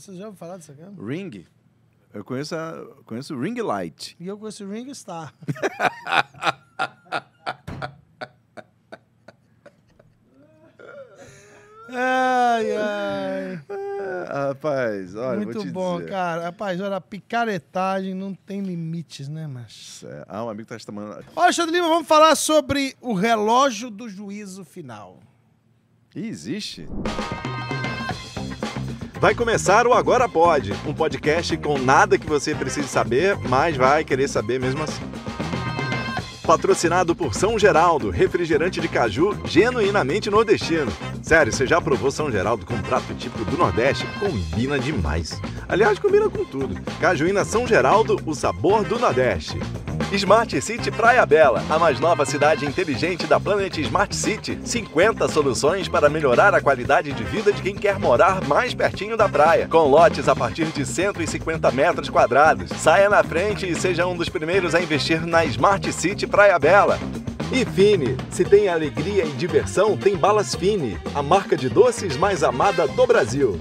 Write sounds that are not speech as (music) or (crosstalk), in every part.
Você já ouviu falar dessa câmera? Ring. Eu conheço, a, conheço Ring Light. E eu conheço Ring Star. (laughs) ai, ai. Ah, rapaz, olha, Muito bom, dizer. cara. Rapaz, olha, a picaretagem não tem limites, né, macho? É, ah, um amigo tá chamando... Olha, Alexandre Lima, vamos falar sobre o relógio do juízo final. E existe? Vai começar o Agora Pode, um podcast com nada que você precise saber, mas vai querer saber mesmo assim. Patrocinado por São Geraldo, refrigerante de caju genuinamente nordestino. Sério, você já provou São Geraldo com um prato típico do Nordeste? Combina demais. Demais. Aliás, combina com tudo. Cajuína São Geraldo, o sabor do Nordeste. Smart City Praia Bela, a mais nova cidade inteligente da Planet Smart City. 50 soluções para melhorar a qualidade de vida de quem quer morar mais pertinho da praia, com lotes a partir de 150 metros quadrados. Saia na frente e seja um dos primeiros a investir na Smart City Praia Bela. E Fini, se tem alegria e diversão, tem balas Fini, a marca de doces mais amada do Brasil.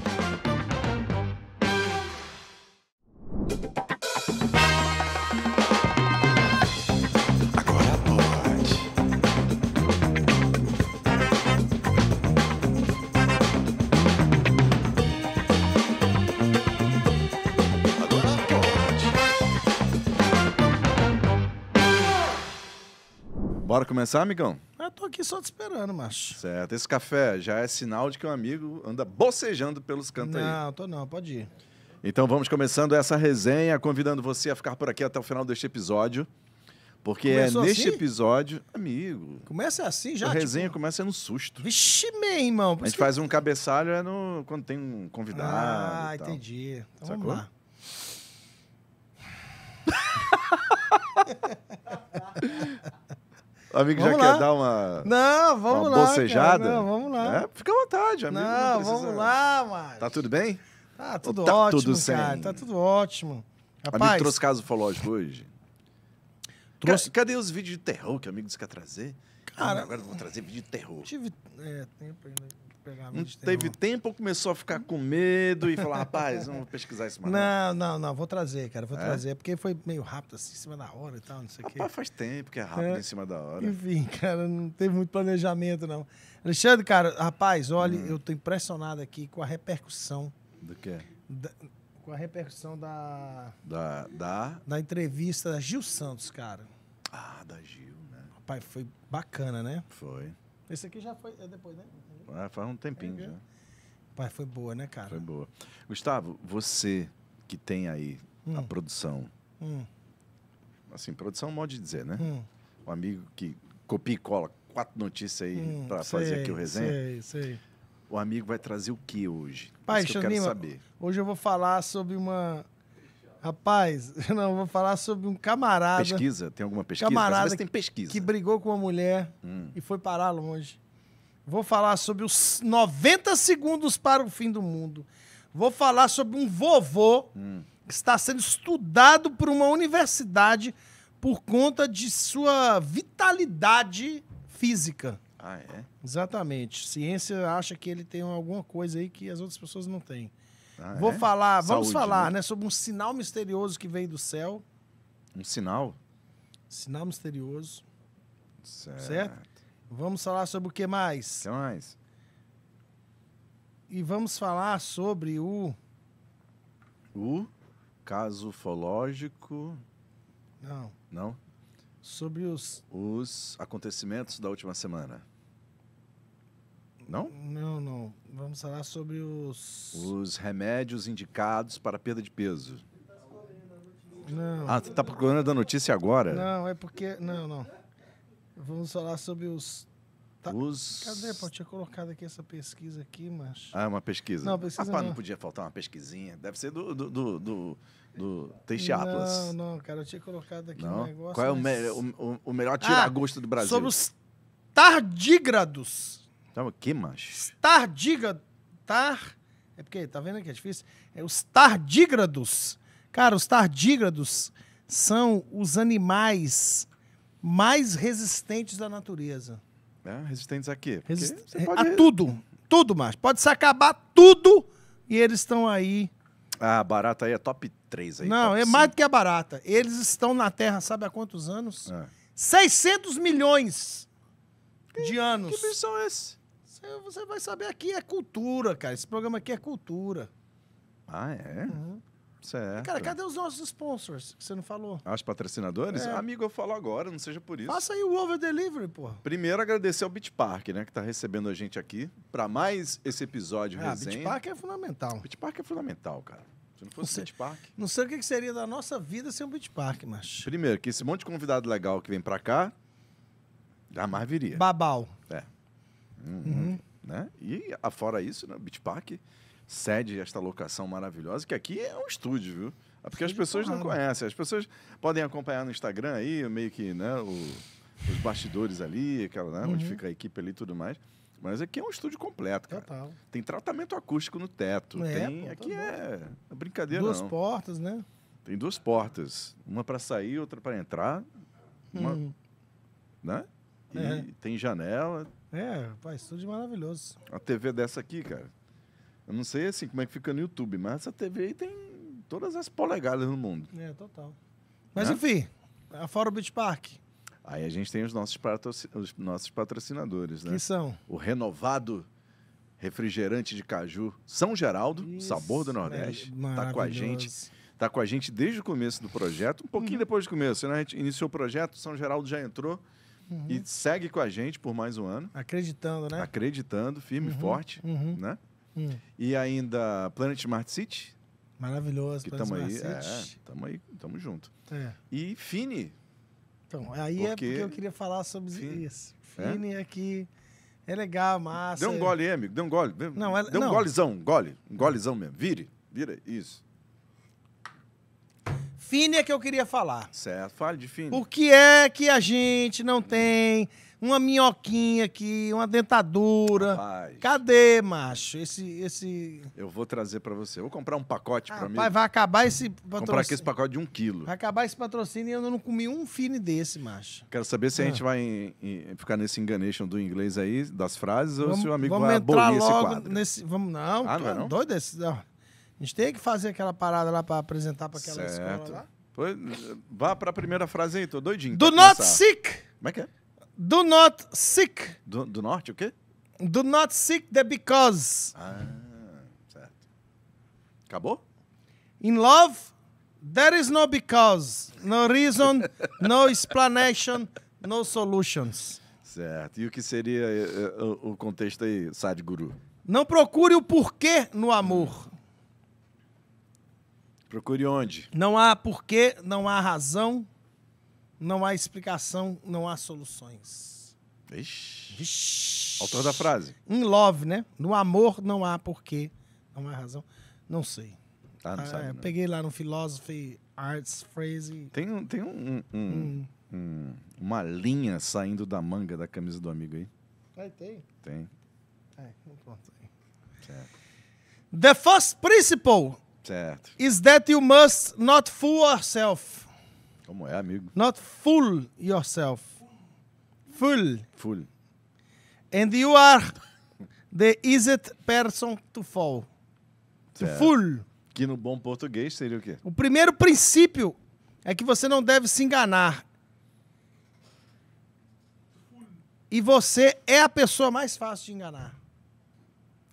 Bora começar, amigão? Eu tô aqui só te esperando, macho. Certo. Esse café já é sinal de que um amigo anda bocejando pelos cantos não, aí. Não, tô não, pode ir. Então vamos começando essa resenha, convidando você a ficar por aqui até o final deste episódio. Porque é Começou é neste assim? episódio, amigo. Começa assim já? A tipo? resenha tipo... começa no susto. Vixe, meu irmão. A gente que... faz um cabeçalho é no... quando tem um convidado. Ah, entendi. Então Sacou? vamos lá. (laughs) O amigo vamos já lá. quer dar uma. Não, vamos uma lá. Bocejada? Cara, não, vamos lá. É, fica à vontade, amigo. Não, não precisa... vamos lá, mano. Tá tudo bem? Tá tudo tá ótimo. Tudo sem... cara, tá tudo ótimo. Rapaz, amigo trouxe caso ufológico hoje. Trouxe... Cadê os vídeos de terror que o amigo disse que ia trazer? Cara, ah, agora eu vou trazer vídeo de terror. Tive. É, tempo ainda pegar não teve tempo, começou a ficar com medo e falar, rapaz, vamos pesquisar isso mais? Não, não, não, vou trazer, cara, vou é? trazer, porque foi meio rápido, assim, em cima da hora e tal, não sei o quê. faz tempo que é rápido é. em cima da hora. Enfim, (laughs) cara, não teve muito planejamento, não. Alexandre, cara, rapaz, olha, hum. eu tô impressionado aqui com a repercussão. Do quê? Da, com a repercussão da... Da... Da, da entrevista da Gil Santos, cara. Ah, da Gil, né? Rapaz, foi bacana, né? Foi. Esse aqui já foi é depois, né? Ah, faz um tempinho é, já. Pai, foi boa, né, cara? Foi boa. Gustavo, você que tem aí hum. a produção. Hum. Assim, produção é um modo de dizer, né? Hum. Um amigo que copia e cola quatro notícias aí hum, para fazer aqui o resenha. Sei, sei. O amigo vai trazer o que hoje? Pai, Isso que eu quero Lima, saber. Hoje eu vou falar sobre uma. Rapaz, (laughs) não, vou falar sobre um camarada. Pesquisa? Tem alguma pesquisa? Camarada tem pesquisa. Que brigou com uma mulher hum. e foi parar longe. Vou falar sobre os 90 segundos para o fim do mundo. Vou falar sobre um vovô hum. que está sendo estudado por uma universidade por conta de sua vitalidade física. Ah, é? Exatamente. Ciência acha que ele tem alguma coisa aí que as outras pessoas não têm. Ah, Vou é? falar, vamos falar, né? né? sobre um sinal misterioso que veio do céu. Um sinal? Sinal misterioso. Certo. certo? Vamos falar sobre o que mais? O que mais? E vamos falar sobre o. O caso ufológico. Não. Não? Sobre os. Os acontecimentos da última semana. Não? Não, não. Vamos falar sobre os. Os remédios indicados para perda de peso. Não. Ah, você tá procurando a notícia agora? Não, é porque. Não, não. Vamos falar sobre os. Os... Cadê? Pô, tinha colocado aqui essa pesquisa aqui, mas. Ah, uma pesquisa. Não, pesquisa. Ah, pá, não. podia faltar uma pesquisinha. Deve ser do. do, do, do, do Teixe Atlas. Não, não, cara, eu tinha colocado aqui não. um negócio. Qual é mas... o, me o, o melhor ah, tiragosto ah, do Brasil? Sobre os tardígrados. Então, o que, macho? Tardígrados. Tar. É porque, tá vendo que é difícil? É os tardígrados. Cara, os tardígrados são os animais mais resistentes da natureza. É, resistentes a quê? Resist... Pode... A tudo. Tudo, mais. Pode se acabar tudo e eles estão aí. Ah, barata aí é top 3 aí. Não, é 5. mais do que a barata. Eles estão na Terra, sabe há quantos anos? É. 600 milhões que, de anos. Que bicho são é esses? Você vai saber aqui é cultura, cara. Esse programa aqui é cultura. Ah, é? Uhum. Certo. Cara, cadê os nossos sponsors que você não falou? Ah, os patrocinadores? É. Amigo, eu falo agora, não seja por isso. Passa aí o over delivery, pô. Primeiro, agradecer ao Beach Park, né, que tá recebendo a gente aqui para mais esse episódio é, resenha. Beach Park é fundamental. Beach Park é fundamental, cara. Se não fosse não Beach Park. Não sei o que seria da nossa vida sem o Beach Park, mas. Primeiro, que esse monte de convidado legal que vem para cá jamais viria. Babal. É. Uhum. Uhum. Né? E, fora isso, né, Beach Park cede esta locação maravilhosa, que aqui é um estúdio, viu? É porque as pessoas não conhecem. As pessoas podem acompanhar no Instagram aí, meio que, né, o, os bastidores ali, aquela, né, uhum. onde fica a equipe ali e tudo mais. Mas aqui é um estúdio completo, cara. Total. Tem tratamento acústico no teto. É, tem, pô, tá aqui tá é, é brincadeira duas não. Duas portas, né? Tem duas portas. Uma para sair, outra para entrar. Uma, hum. Né? E é. tem janela. É, pai, estúdio maravilhoso. A TV dessa aqui, cara. Eu não sei assim como é que fica no YouTube, mas essa TV aí tem todas as polegadas no mundo. É, total. Mas né? enfim, afora o Beach Park. Aí a gente tem os nossos, patrocin... os nossos patrocinadores, né? Que são? O renovado refrigerante de caju São Geraldo, Isso, sabor do Nordeste, é tá com a gente. Tá com a gente desde o começo do projeto, um pouquinho hum. depois do começo, né? A gente iniciou o projeto, São Geraldo já entrou uhum. e segue com a gente por mais um ano. Acreditando, né? Acreditando, firme e uhum. forte, uhum. né? Hum. E ainda Planet Smart City. Maravilhoso, que Planet Smart aí, é, City. É, tamo aí, tamo junto. É. E Fini. Então, aí é porque... é porque eu queria falar sobre Fini. isso. É? Fini é? é que é legal, massa. deu um gole aí, amigo, deu um gole. Não, é... Deu um não. golezão, um gole. Um golezão mesmo. Vire, vira, isso. Fini é que eu queria falar. Certo, fale de Fini. O que é que a gente não tem uma minhoquinha aqui, uma dentadura. Rapaz. Cadê, macho? Esse, esse. Eu vou trazer para você. vou comprar um pacote ah, para mim. Vai acabar esse patrocínio. Comprar aqui esse pacote de um quilo. Vai acabar esse patrocínio e eu não comi um fine desse, macho. Quero saber se ah. a gente vai em, em, ficar nesse enganation do inglês aí, das frases, vamos, ou se o amigo vai abolir esse quadro. Nesse, vamos, não, ah, não, é é não? doido esse. Não. A gente tem que fazer aquela parada lá para apresentar para aquela certo. escola lá. vá para a primeira frase aí, tô doidinho. Do not sick! Como é que é? Do not seek. Do, do norte, o quê? Do not seek the because. Ah, certo. Acabou? In love, there is no because, no reason, no (laughs) explanation, no solutions. Certo. E o que seria uh, o contexto aí, Sadhguru? Não procure o porquê no amor. Procure onde? Não há porquê, não há razão não há explicação, não há soluções. Vixe. Autor da frase. In love, né? No amor não há porquê, não há razão. Não sei. Ah, não ah, sabe, é, Peguei lá no Philosophy Arts Phrase. Tem, um, tem um, um, um, hum. uma linha saindo da manga da camisa do amigo aí. Ah, tem. Tem. É, pronto. Certo. The first principle certo. is that you must not fool yourself. Como é, amigo? Not fool yourself. Fool. Fool. And you are the easiest person to fall. To fool. Que no bom português seria o quê? O primeiro princípio é que você não deve se enganar. E você é a pessoa mais fácil de enganar.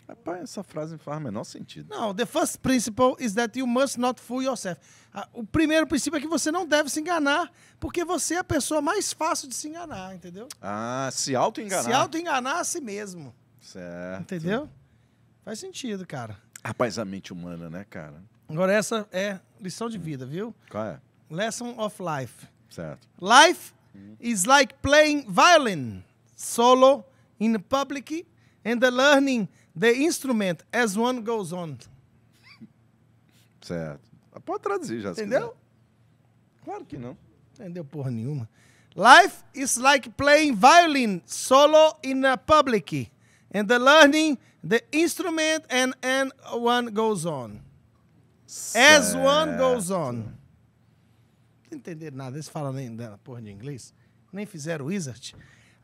Rapaz, essa frase não faz o menor sentido. Não, the first principle is that you must not fool yourself. Ah, o primeiro princípio é que você não deve se enganar, porque você é a pessoa mais fácil de se enganar, entendeu? Ah, se auto-enganar. Se auto-enganar a si mesmo. Certo. Entendeu? Faz sentido, cara. Rapaz, a mente humana, né, cara? Agora, essa é lição de vida, viu? Qual é? Lesson of life. Certo. Life hum. is like playing violin solo in public and the learning The instrument as one goes on. Certo. Pode traduzir já. Entendeu? Claro que não. Entendeu porra nenhuma. Life is like playing violin solo in a public and the learning the instrument and, and one goes on. Certo. As one goes on. Não entenderam nada, eles falam nem da porra de inglês, nem fizeram wizard.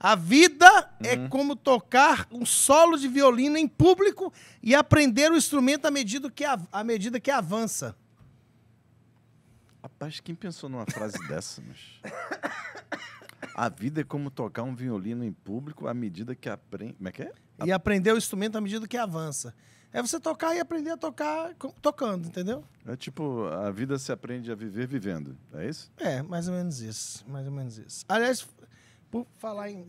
A vida é uhum. como tocar um solo de violino em público e aprender o instrumento à medida que, av à medida que avança. Rapaz, quem pensou numa frase (laughs) dessa, mas... A vida é como tocar um violino em público à medida que aprende. Como é que é? E aprender o instrumento à medida que avança. É você tocar e aprender a tocar tocando, entendeu? É tipo, a vida se aprende a viver vivendo, é isso? É, mais ou menos isso. Mais ou menos isso. Aliás, por falar em.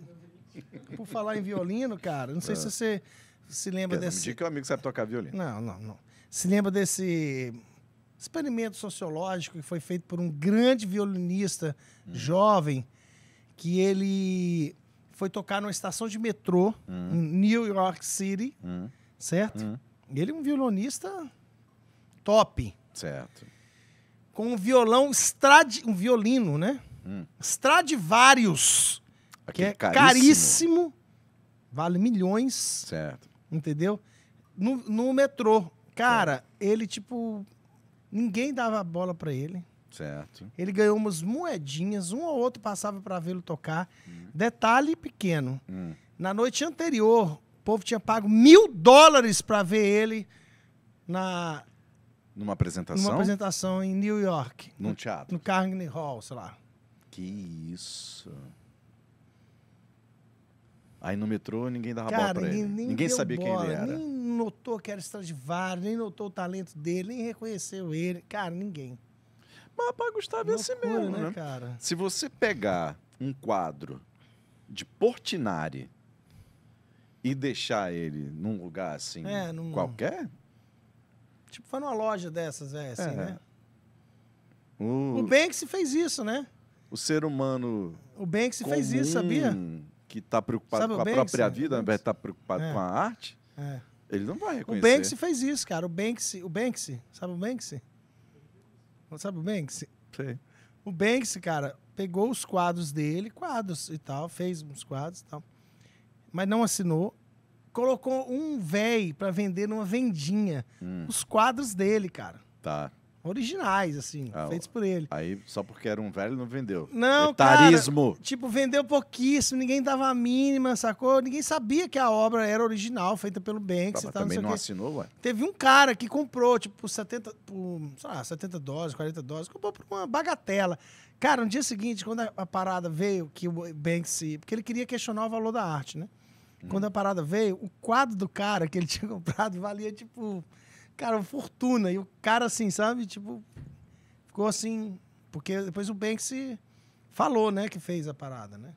Por falar em violino, cara, não sei se é. você se lembra Quer, desse. Me diga que o amigo sabe tocar violino. Não, não, não. Se lembra desse experimento sociológico que foi feito por um grande violinista hum. jovem que ele foi tocar numa estação de metrô hum. em New York City, hum. certo? Hum. Ele é um violonista top. Certo. Com um violão, estrad... um violino, né? Hum. Stradivarius Aqui que é, é caríssimo. caríssimo. vale milhões. Certo. Entendeu? No, no metrô, cara, ele tipo ninguém dava bola para ele. Certo. Ele ganhou umas moedinhas, um ou outro passava para vê-lo tocar. Hum. Detalhe pequeno. Hum. Na noite anterior, o povo tinha pago mil dólares para ver ele na numa apresentação? Numa apresentação em New York. Num teatro? No Carnegie Hall, sei lá. Que isso. Aí no metrô ninguém dava Cara, bola pra ele. ninguém, ninguém sabia bola, quem ele era. Nem notou que era Stradivarius, nem notou o talento dele, nem reconheceu ele. Cara, ninguém. Mas para Gustavo é assim mesmo, né, né? Cara? Se você pegar um quadro de Portinari e deixar ele num lugar assim, é, num... qualquer... Tipo, foi numa loja dessas, é, assim, é. né? O... o Banks fez isso, né? O ser humano. O Banks comum, fez isso, sabia? que está preocupado Sabe com a própria vida, ao invés de estar tá preocupado é. com a arte, é. ele não vai reconhecer. O Banksy fez isso, cara. O Banksy, o Banksy, sabe o Banksy? Sabe o Banksy? Sei. O Banksy, cara, pegou os quadros dele, quadros e tal, fez uns quadros e tal, mas não assinou. Colocou um véi para vender numa vendinha. Hum. Os quadros dele, cara. Tá originais, assim, ah, feitos por ele. Aí, só porque era um velho, não vendeu. Não, Etarismo. cara. Tipo, vendeu pouquíssimo, ninguém dava a mínima, sacou? Ninguém sabia que a obra era original, feita pelo Banks tá, e tal. Também não, não assinou, ué? Teve um cara que comprou, tipo, por 70, por, sei lá, 70 doses, 40 doses, comprou por uma bagatela. Cara, no dia seguinte, quando a, parada veio, que o Banks... Porque ele queria questionar o valor da arte, né? Hum. Quando a parada veio, o quadro do cara que ele (laughs) tinha comprado valia, tipo cara, fortuna. E o cara, assim, sabe? Tipo, ficou assim. Porque depois o Banks falou, né, que fez a parada, né?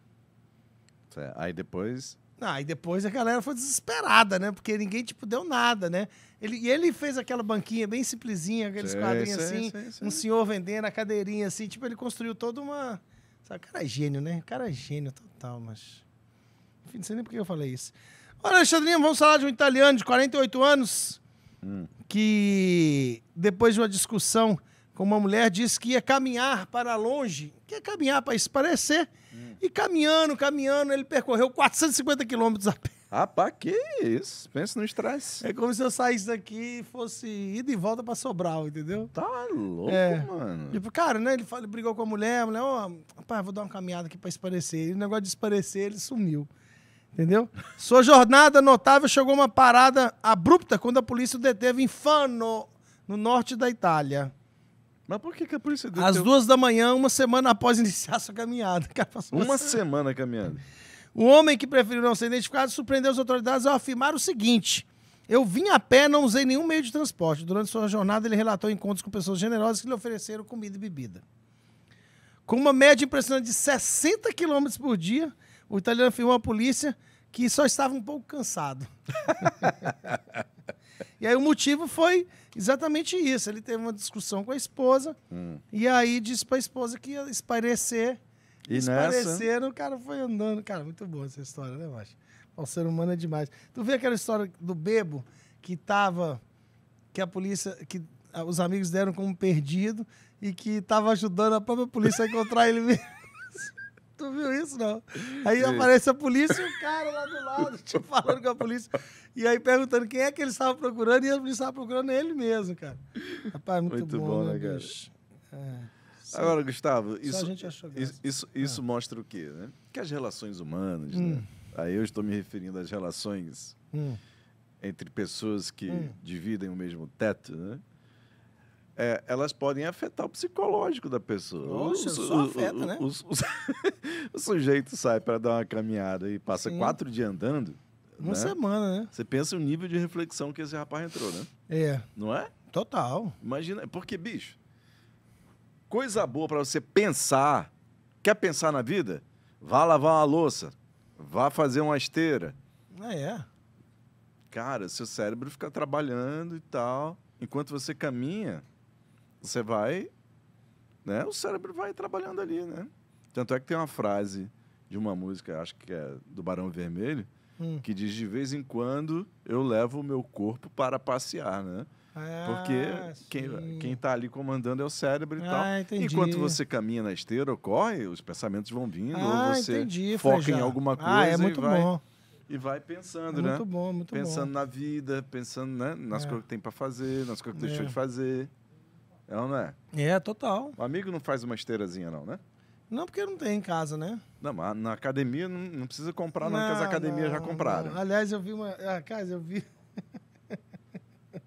aí depois. Ah, e depois a galera foi desesperada, né? Porque ninguém, tipo, deu nada, né? Ele, e ele fez aquela banquinha bem simplesinha, aqueles sei, quadrinhos assim, um senhor vendendo a cadeirinha assim, tipo, ele construiu toda uma. Sabe, cara é gênio, né? cara é gênio total, mas. Enfim, não sei nem por que eu falei isso. Olha, Alexandrinho, vamos falar de um italiano de 48 anos que depois de uma discussão com uma mulher disse que ia caminhar para longe, que ia é caminhar para esparecer. Hum. E caminhando, caminhando, ele percorreu 450 quilômetros a pé. Rapaz, que isso? Pensa no estresse. É como se eu saísse daqui e fosse ida e volta para Sobral, entendeu? Tá louco, é. mano. Tipo, cara, né? Ele, falou, brigou com a mulher, a mulher, ó, oh, rapaz, vou dar uma caminhada aqui para esparecer. E o negócio de esparecer, ele sumiu. Entendeu? Sua jornada notável chegou a uma parada abrupta quando a polícia o deteve em Fano, no norte da Itália. Mas por que, que a polícia deteve? Às duas da manhã, uma semana após iniciar sua caminhada. (laughs) uma, uma semana caminhando. O homem que preferiu não ser identificado surpreendeu as autoridades ao afirmar o seguinte: Eu vim a pé, não usei nenhum meio de transporte. Durante sua jornada, ele relatou encontros com pessoas generosas que lhe ofereceram comida e bebida. Com uma média impressionante de 60 km por dia, o italiano filmou a polícia que só estava um pouco cansado. (laughs) e aí o motivo foi exatamente isso. Ele teve uma discussão com a esposa hum. e aí disse para a esposa que ia esparecer. E espareceram, nessa... o cara foi andando. Cara, muito boa essa história, né, Macho? O ser humano é demais. Tu vê aquela história do bebo que tava. que a polícia. que os amigos deram como perdido e que tava ajudando a própria polícia a encontrar ele mesmo. Tu viu isso, não? Aí aparece a polícia e o cara lá do lado, tipo, falando com a polícia. E aí perguntando quem é que ele estava procurando, e a polícia estava procurando ele mesmo, cara. Rapaz, muito, muito bom, bom né, né cara? É, Agora, Gustavo, isso, isso, ah. isso, isso é. mostra o quê? Né? Que as relações humanas, né? hum. né? Aí eu estou me referindo às relações hum. entre pessoas que hum. dividem o mesmo teto, né? é, elas podem afetar o psicológico da pessoa. Nossa, só afeta, né? (laughs) o sujeito sai para dar uma caminhada e passa Sim. quatro dias andando. Uma né? semana, né? Você pensa o nível de reflexão que esse rapaz entrou, né? É. Não é? Total. Imagina, porque, bicho, coisa boa para você pensar. Quer pensar na vida? Vá lavar uma louça. Vá fazer uma esteira. Ah, é. Cara, seu cérebro fica trabalhando e tal. Enquanto você caminha, você vai, né? O cérebro vai trabalhando ali, né? Tanto é que tem uma frase de uma música, acho que é do Barão Vermelho, hum. que diz de vez em quando eu levo o meu corpo para passear, né? Ah, Porque quem, quem tá ali comandando é o cérebro e ah, tal. Entendi. Enquanto você caminha na esteira ou corre, os pensamentos vão vindo, ah, ou você entendi, foca em alguma coisa ah, é muito e vai. Bom. E vai pensando, é muito né? Muito bom, muito pensando bom. Pensando na vida, pensando né, nas é. coisas que tem para fazer, nas coisas que é. deixou de fazer. Não, é não é? É, total. O amigo não faz uma esteirazinha, não, né? Não, porque não tem em casa, né? Não, mas na academia não, não precisa comprar, não, não porque as academias não, já compraram. Não. Aliás, eu vi uma. Ah, cara, eu vi. (laughs)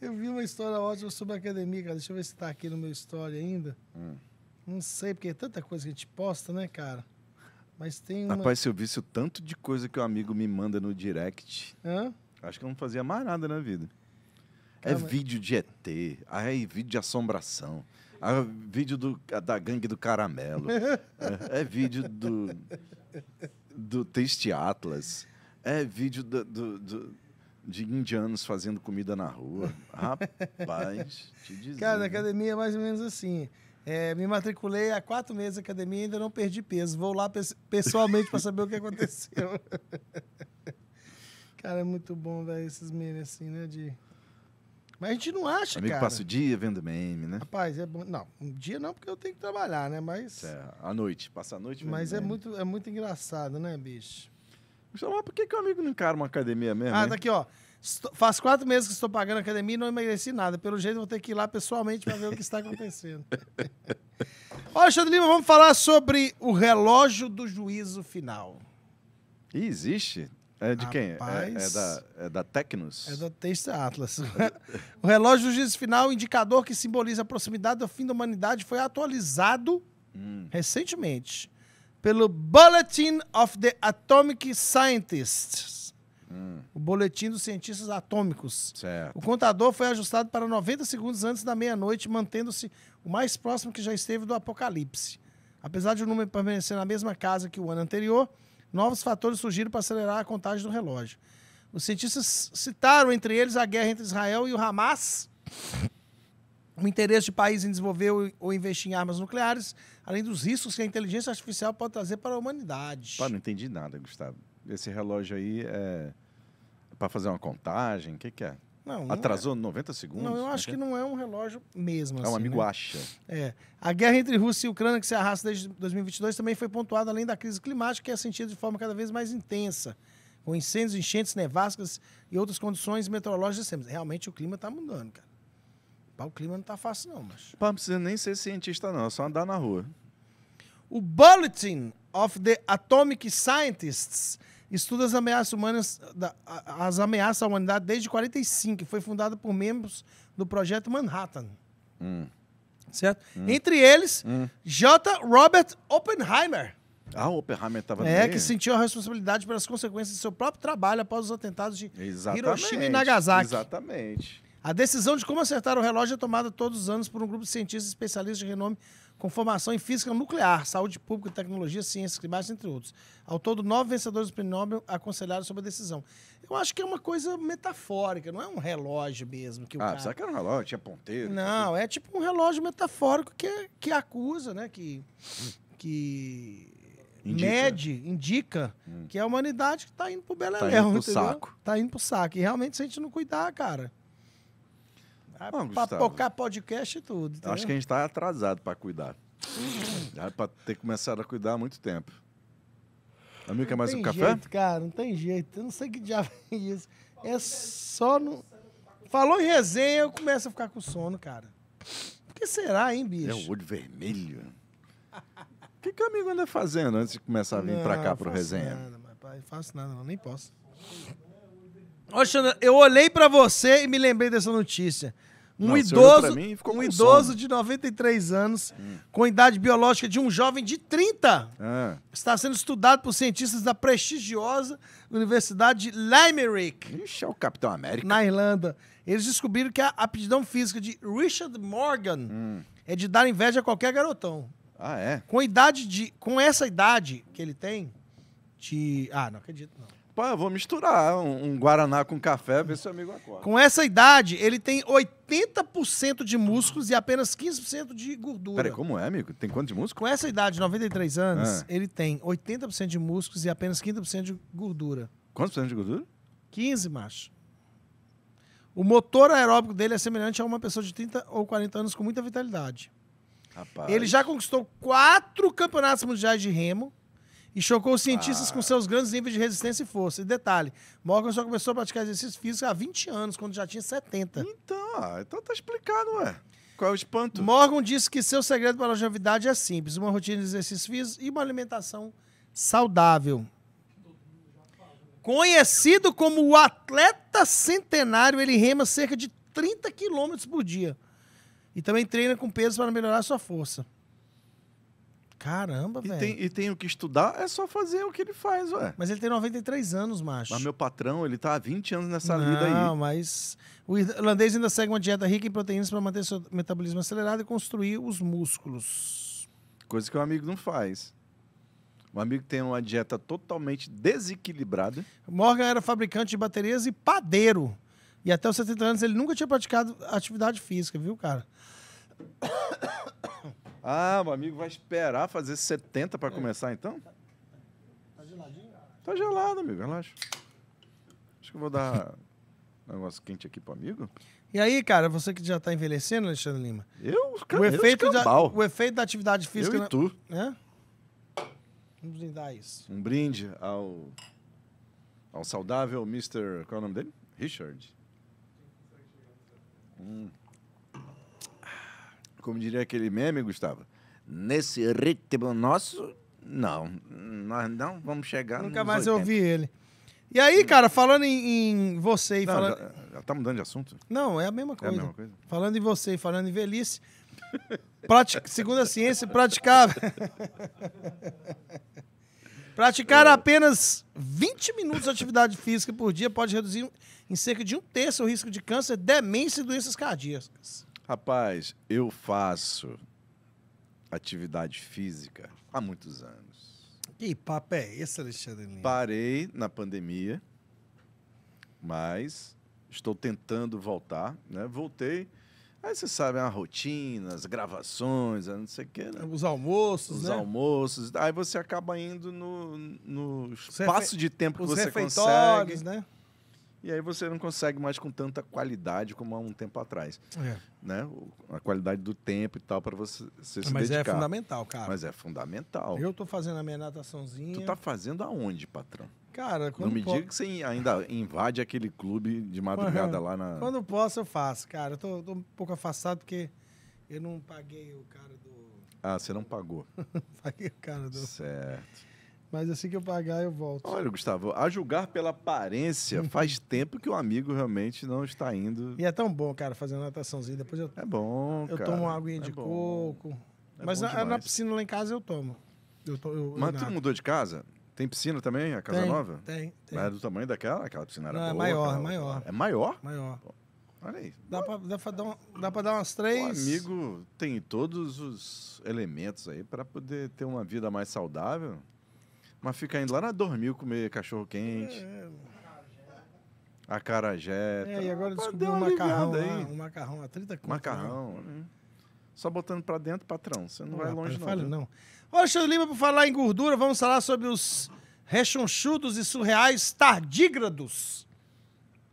eu vi uma história ótima sobre a academia, cara. Deixa eu ver se tá aqui no meu story ainda. Hum. Não sei, porque é tanta coisa que a gente posta, né, cara? Mas tem uma. Rapaz, se eu visse o tanto de coisa que o amigo me manda no direct, Hã? acho que eu não fazia mais nada na vida. É vídeo de ET, aí vídeo de assombração, aí vídeo do, da gangue do caramelo, (laughs) é, é, vídeo do, do Taste Atlas, é vídeo do, do, do de indianos fazendo comida na rua. Rapaz, te dizer. (laughs) Cara, na né? academia é mais ou menos assim. É, me matriculei há quatro meses na academia e ainda não perdi peso. Vou lá pessoalmente para saber o que aconteceu. (laughs) Cara, é muito bom, velho, esses memes assim, né? De... Mas a gente não acha, Amigo cara. passa o dia vendo meme, né? Rapaz, é bom. Não, um dia não, porque eu tenho que trabalhar, né? Mas. É, a noite. Passa a noite vendo Mas é meme. muito, é muito engraçado, né, bicho? mas por que, que o amigo não encara uma academia mesmo? Ah, hein? tá aqui, ó. faz quatro meses que estou pagando academia e não emagreci nada. Pelo jeito, vou ter que ir lá pessoalmente para ver o que está acontecendo. (laughs) Ó, Alexandre Lima, vamos falar sobre o relógio do juízo final. Ih, existe? É de Rapaz, quem? É, é, da, é da Tecnos? É da Taste Atlas. (laughs) o relógio do juízo final, indicador que simboliza a proximidade do fim da humanidade, foi atualizado hum. recentemente pelo Bulletin of the Atomic Scientists. Hum. O Boletim dos Cientistas Atômicos. Certo. O contador foi ajustado para 90 segundos antes da meia-noite, mantendo-se o mais próximo que já esteve do apocalipse. Apesar de o número permanecer na mesma casa que o ano anterior, Novos fatores surgiram para acelerar a contagem do relógio. Os cientistas citaram, entre eles, a guerra entre Israel e o Hamas, o interesse de países em desenvolver ou investir em armas nucleares, além dos riscos que a inteligência artificial pode trazer para a humanidade. Pá, não entendi nada, Gustavo. Esse relógio aí é para fazer uma contagem? O que, que é? Não, não é. Atrasou é. 90 segundos? Não, eu acho que não é um relógio mesmo. É assim, um amigo né? acha. É. A guerra entre Rússia e Ucrânia, que se arrasta desde 2022, também foi pontuada além da crise climática, que é sentida de forma cada vez mais intensa, com incêndios, enchentes, nevascas e outras condições meteorológicas extremas. Realmente o clima está mudando, cara. O clima não está fácil, não, mas. não precisa nem ser cientista, não. É só andar na rua. O Bulletin of the Atomic Scientists estuda as ameaças humanas, as ameaças à humanidade desde 45, foi fundada por membros do projeto Manhattan. Hum. Certo? Hum. Entre eles, hum. J. Robert Oppenheimer. Ah, o Oppenheimer estava É, que sentiu a responsabilidade pelas consequências de seu próprio trabalho após os atentados de Exatamente. Hiroshima e Nagasaki. Exatamente. A decisão de como acertar o relógio é tomada todos os anos por um grupo de cientistas especialistas de renome com formação em física nuclear, saúde pública, tecnologia, ciências climáticas, entre outros. Ao todo, nove vencedores do prêmio Nobel aconselharam sobre a decisão. Eu acho que é uma coisa metafórica, não é um relógio mesmo. Que o ah, cara... será que era é um relógio? Tinha ponteiro? Não, é tipo um relógio metafórico que, que acusa, né? Que, que indica. mede, indica hum. que a humanidade está indo pro Beleléu, tá indo pro tá entendeu? saco. Tá indo pro saco. E realmente, se a gente não cuidar, cara... Ah, Bom, papocar podcast e tudo. Entendeu? Acho que a gente está atrasado para cuidar. para ter começado a cuidar há muito tempo. Amigo, quer mais um jeito, café? cara, não tem jeito. Eu não sei que diabo (laughs) é isso. É só no... Falou em resenha, eu começo a ficar com sono, cara. o que será, hein, bicho? É o olho vermelho. O que, que o amigo anda fazendo antes de começar a vir não, pra cá pro resenha? Nada, mas, pai, não faço nada, não, nem posso. Oxe, eu olhei pra você e me lembrei dessa notícia. Um Não, idoso, mim, um idoso de 93 anos, hum. com idade biológica de um jovem de 30, ah. está sendo estudado por cientistas da prestigiosa Universidade de Limerick. Ixi, é o Capitão América. Na Irlanda. Eles descobriram que a aptidão física de Richard Morgan hum. é de dar inveja a qualquer garotão. Ah, é? Com, idade de, com essa idade que ele tem, de. Ah, não acredito, não. Pô, vou misturar um, um, guaraná com café, ver se o amigo acorda. Com essa idade, ele tem 80% de músculos e apenas 15% de gordura. Peraí, como é, amigo? Tem quanto de músculo? Com essa idade, 93 anos, ah. ele tem 80% de músculos e apenas 15% de gordura. Quantos por cento de gordura? 15, macho. O motor aeróbico dele é semelhante a uma pessoa de 30 ou 40 anos com muita vitalidade. Rapaz. Ele já conquistou quatro campeonatos mundiais de remo e chocou os cientistas ah. com seus grandes níveis de resistência e força. E detalhe, Morgan só começou a praticar exercícios físicos há 20 anos, quando já tinha 70. Então, ah, então tá explicado, ué. Qual é o espanto? Morgan disse que seu segredo para a longevidade é simples: uma rotina de exercícios físicos e uma alimentação saudável. Conhecido como o atleta centenário, ele rema cerca de 30 quilômetros por dia. E também treina com peso para melhorar sua força. Caramba, velho. E tem, e tem o que estudar, é só fazer o que ele faz, ué. Mas ele tem 93 anos, macho. Mas meu patrão, ele tá há 20 anos nessa Não, aí. Não, mas o irlandês ainda segue uma dieta rica em proteínas para manter seu metabolismo acelerado e construir os músculos. Coisa que o amigo não faz. O amigo tem uma dieta totalmente desequilibrada. Morgan era fabricante de baterias e padeiro. E até os 70 anos ele nunca tinha praticado atividade física, viu, cara? Ah, meu amigo vai esperar fazer 70 para é. começar, então? Tá, geladinho? Tá gelado, amigo, relaxa. Acho que eu vou dar um negócio quente aqui pro amigo. E aí, cara, você que já tá envelhecendo, Alexandre Lima? Eu? Cara, o efeito, eu da, o efeito da atividade física... Eu e tu. Né? Vamos brindar isso. Um brinde ao, ao saudável Mr... Qual é o nome dele? Richard. Hum como diria aquele meme, Gustavo, nesse ritmo nosso, não. Nós não vamos chegar Nunca mais 80. ouvi ele. E aí, cara, falando em, em você e não, falando. Já, já tá mudando de assunto? Não, é a mesma coisa. É a mesma coisa. Falando em você e falando em velhice. Pratic... (laughs) Segundo a ciência, (laughs) praticar. praticar é. apenas 20 minutos de atividade física por dia pode reduzir em cerca de um terço o risco de câncer, demência e doenças cardíacas. Rapaz, eu faço atividade física há muitos anos. Que papo é esse, Alexandre Lima? Parei na pandemia, mas estou tentando voltar, né? Voltei. Aí você sabe, é a rotina, as gravações, é não sei o quê, né? Os almoços, Os né? almoços. Aí você acaba indo no, no espaço refe... de tempo que Os você consegue. né? E aí você não consegue mais com tanta qualidade como há um tempo atrás. É. Né? A qualidade do tempo e tal para você se Mas é dedicar. é fundamental, cara. Mas é fundamental. Eu tô fazendo a minha nataçãozinha. Tu tá fazendo aonde, patrão? Cara, quando Não me diga que você ainda invade aquele clube de madrugada lá na... Quando posso, eu faço, cara. Eu tô, tô um pouco afastado porque eu não paguei o cara do... Ah, você não pagou. (laughs) paguei o cara do... Certo. Mas assim que eu pagar, eu volto. Olha, Gustavo, a julgar pela aparência, uhum. faz tempo que o amigo realmente não está indo. E é tão bom, cara, fazer uma nataçãozinha. Depois eu. É bom. Eu cara. tomo uma é aguinha é de bom. coco. É Mas na, na, piscina lá em casa eu tomo. Eu to, eu, Mas eu tu mudou de casa? Tem piscina também, a casa tem, nova? Tem, tem. Mas é do tamanho daquela? Aquela piscina era não, é boa, É maior, aquela... maior. É maior? Maior. Bom. Olha aí. Dá pra, dá, pra dar uma, dá pra dar umas três. O amigo tem todos os elementos aí para poder ter uma vida mais saudável. Mas fica indo lá na dormir, comer cachorro quente. É, é. Acarajé. É, e agora descobriu um macarrão aí. Lá, um macarrão a 30 conto. Né? Macarrão. Né? Só botando para dentro, patrão. Você não, não vai rapaz, longe, não. Fale, não. Olha, Alexandre Lima, para falar em gordura, vamos falar sobre os rechonchudos e surreais tardígrados.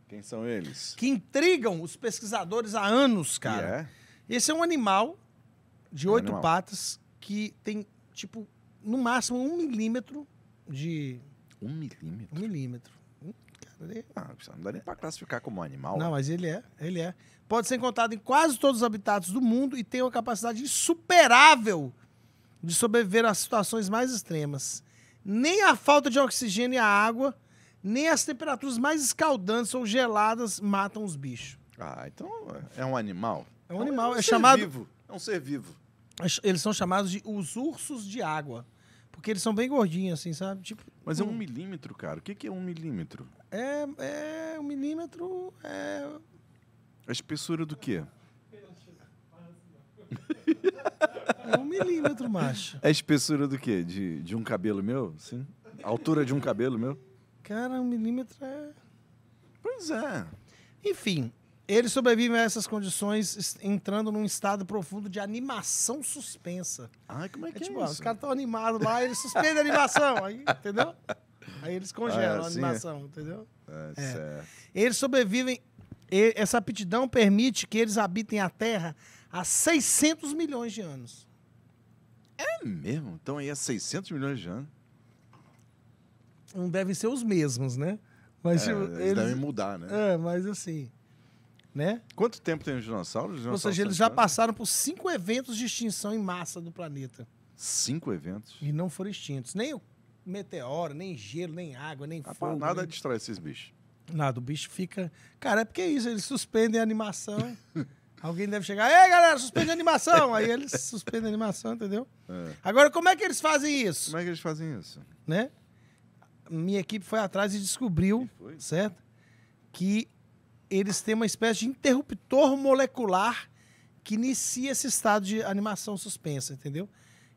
Quem são eles? Que intrigam os pesquisadores há anos, cara. é? Esse é um animal de é oito animal. patas que tem, tipo, no máximo um milímetro de. Um milímetro? Um milímetro. Hum, é- ah, não dá nem para classificar como um animal. Não, mas ele é, ele é. Pode ser encontrado em quase todos os habitats do mundo e tem uma capacidade insuperável de sobreviver às situações mais extremas. Nem a falta de oxigênio e a água, nem as temperaturas mais escaldantes ou geladas matam os bichos. Ah, então é um animal. É um animal, é, um é chamado. Vivo. É um ser vivo. É eles são chamados de os ursos de água. Porque eles são bem gordinhos, assim, sabe? Tipo, Mas é um hum. milímetro, cara. O que, que é um milímetro? É, é um milímetro. É... A espessura do quê? É (laughs) um milímetro, macho. É a espessura do quê? De, de um cabelo meu? Sim. A altura de um cabelo meu? Cara, um milímetro é. Pois é. Enfim, ele sobrevive a essas condições entrando num estado profundo de animação suspensa. Ai, como é, é que é, é Os caras estão animados lá, eles suspendem a animação, aí, entendeu? Aí eles congelam ah, assim a animação, é? entendeu? É, é. Certo. Eles sobrevivem... Essa aptidão permite que eles habitem a Terra há 600 milhões de anos. É mesmo? Então aí há é 600 milhões de anos? Não devem ser os mesmos, né? Mas é, tipo, eles, eles devem mudar, né? É, mas assim... Né? Quanto tempo tem os dinossauros? Os dinossauros Ou seja, eles já passaram por cinco eventos de extinção em massa do planeta. Cinco eventos? E não foram extintos. Nem o meteoro, nem gelo, nem água, nem ah, fogo. Nada nem... destrói esses bichos. Nada, o bicho fica. Cara, é porque é isso, eles suspendem a animação. (laughs) Alguém deve chegar, ei galera, suspende a animação! Aí eles suspendem a animação, entendeu? É. Agora, como é que eles fazem isso? Como é que eles fazem isso? Né? Minha equipe foi atrás e descobriu, e certo? Que eles têm uma espécie de interruptor molecular que inicia esse estado de animação suspensa, entendeu?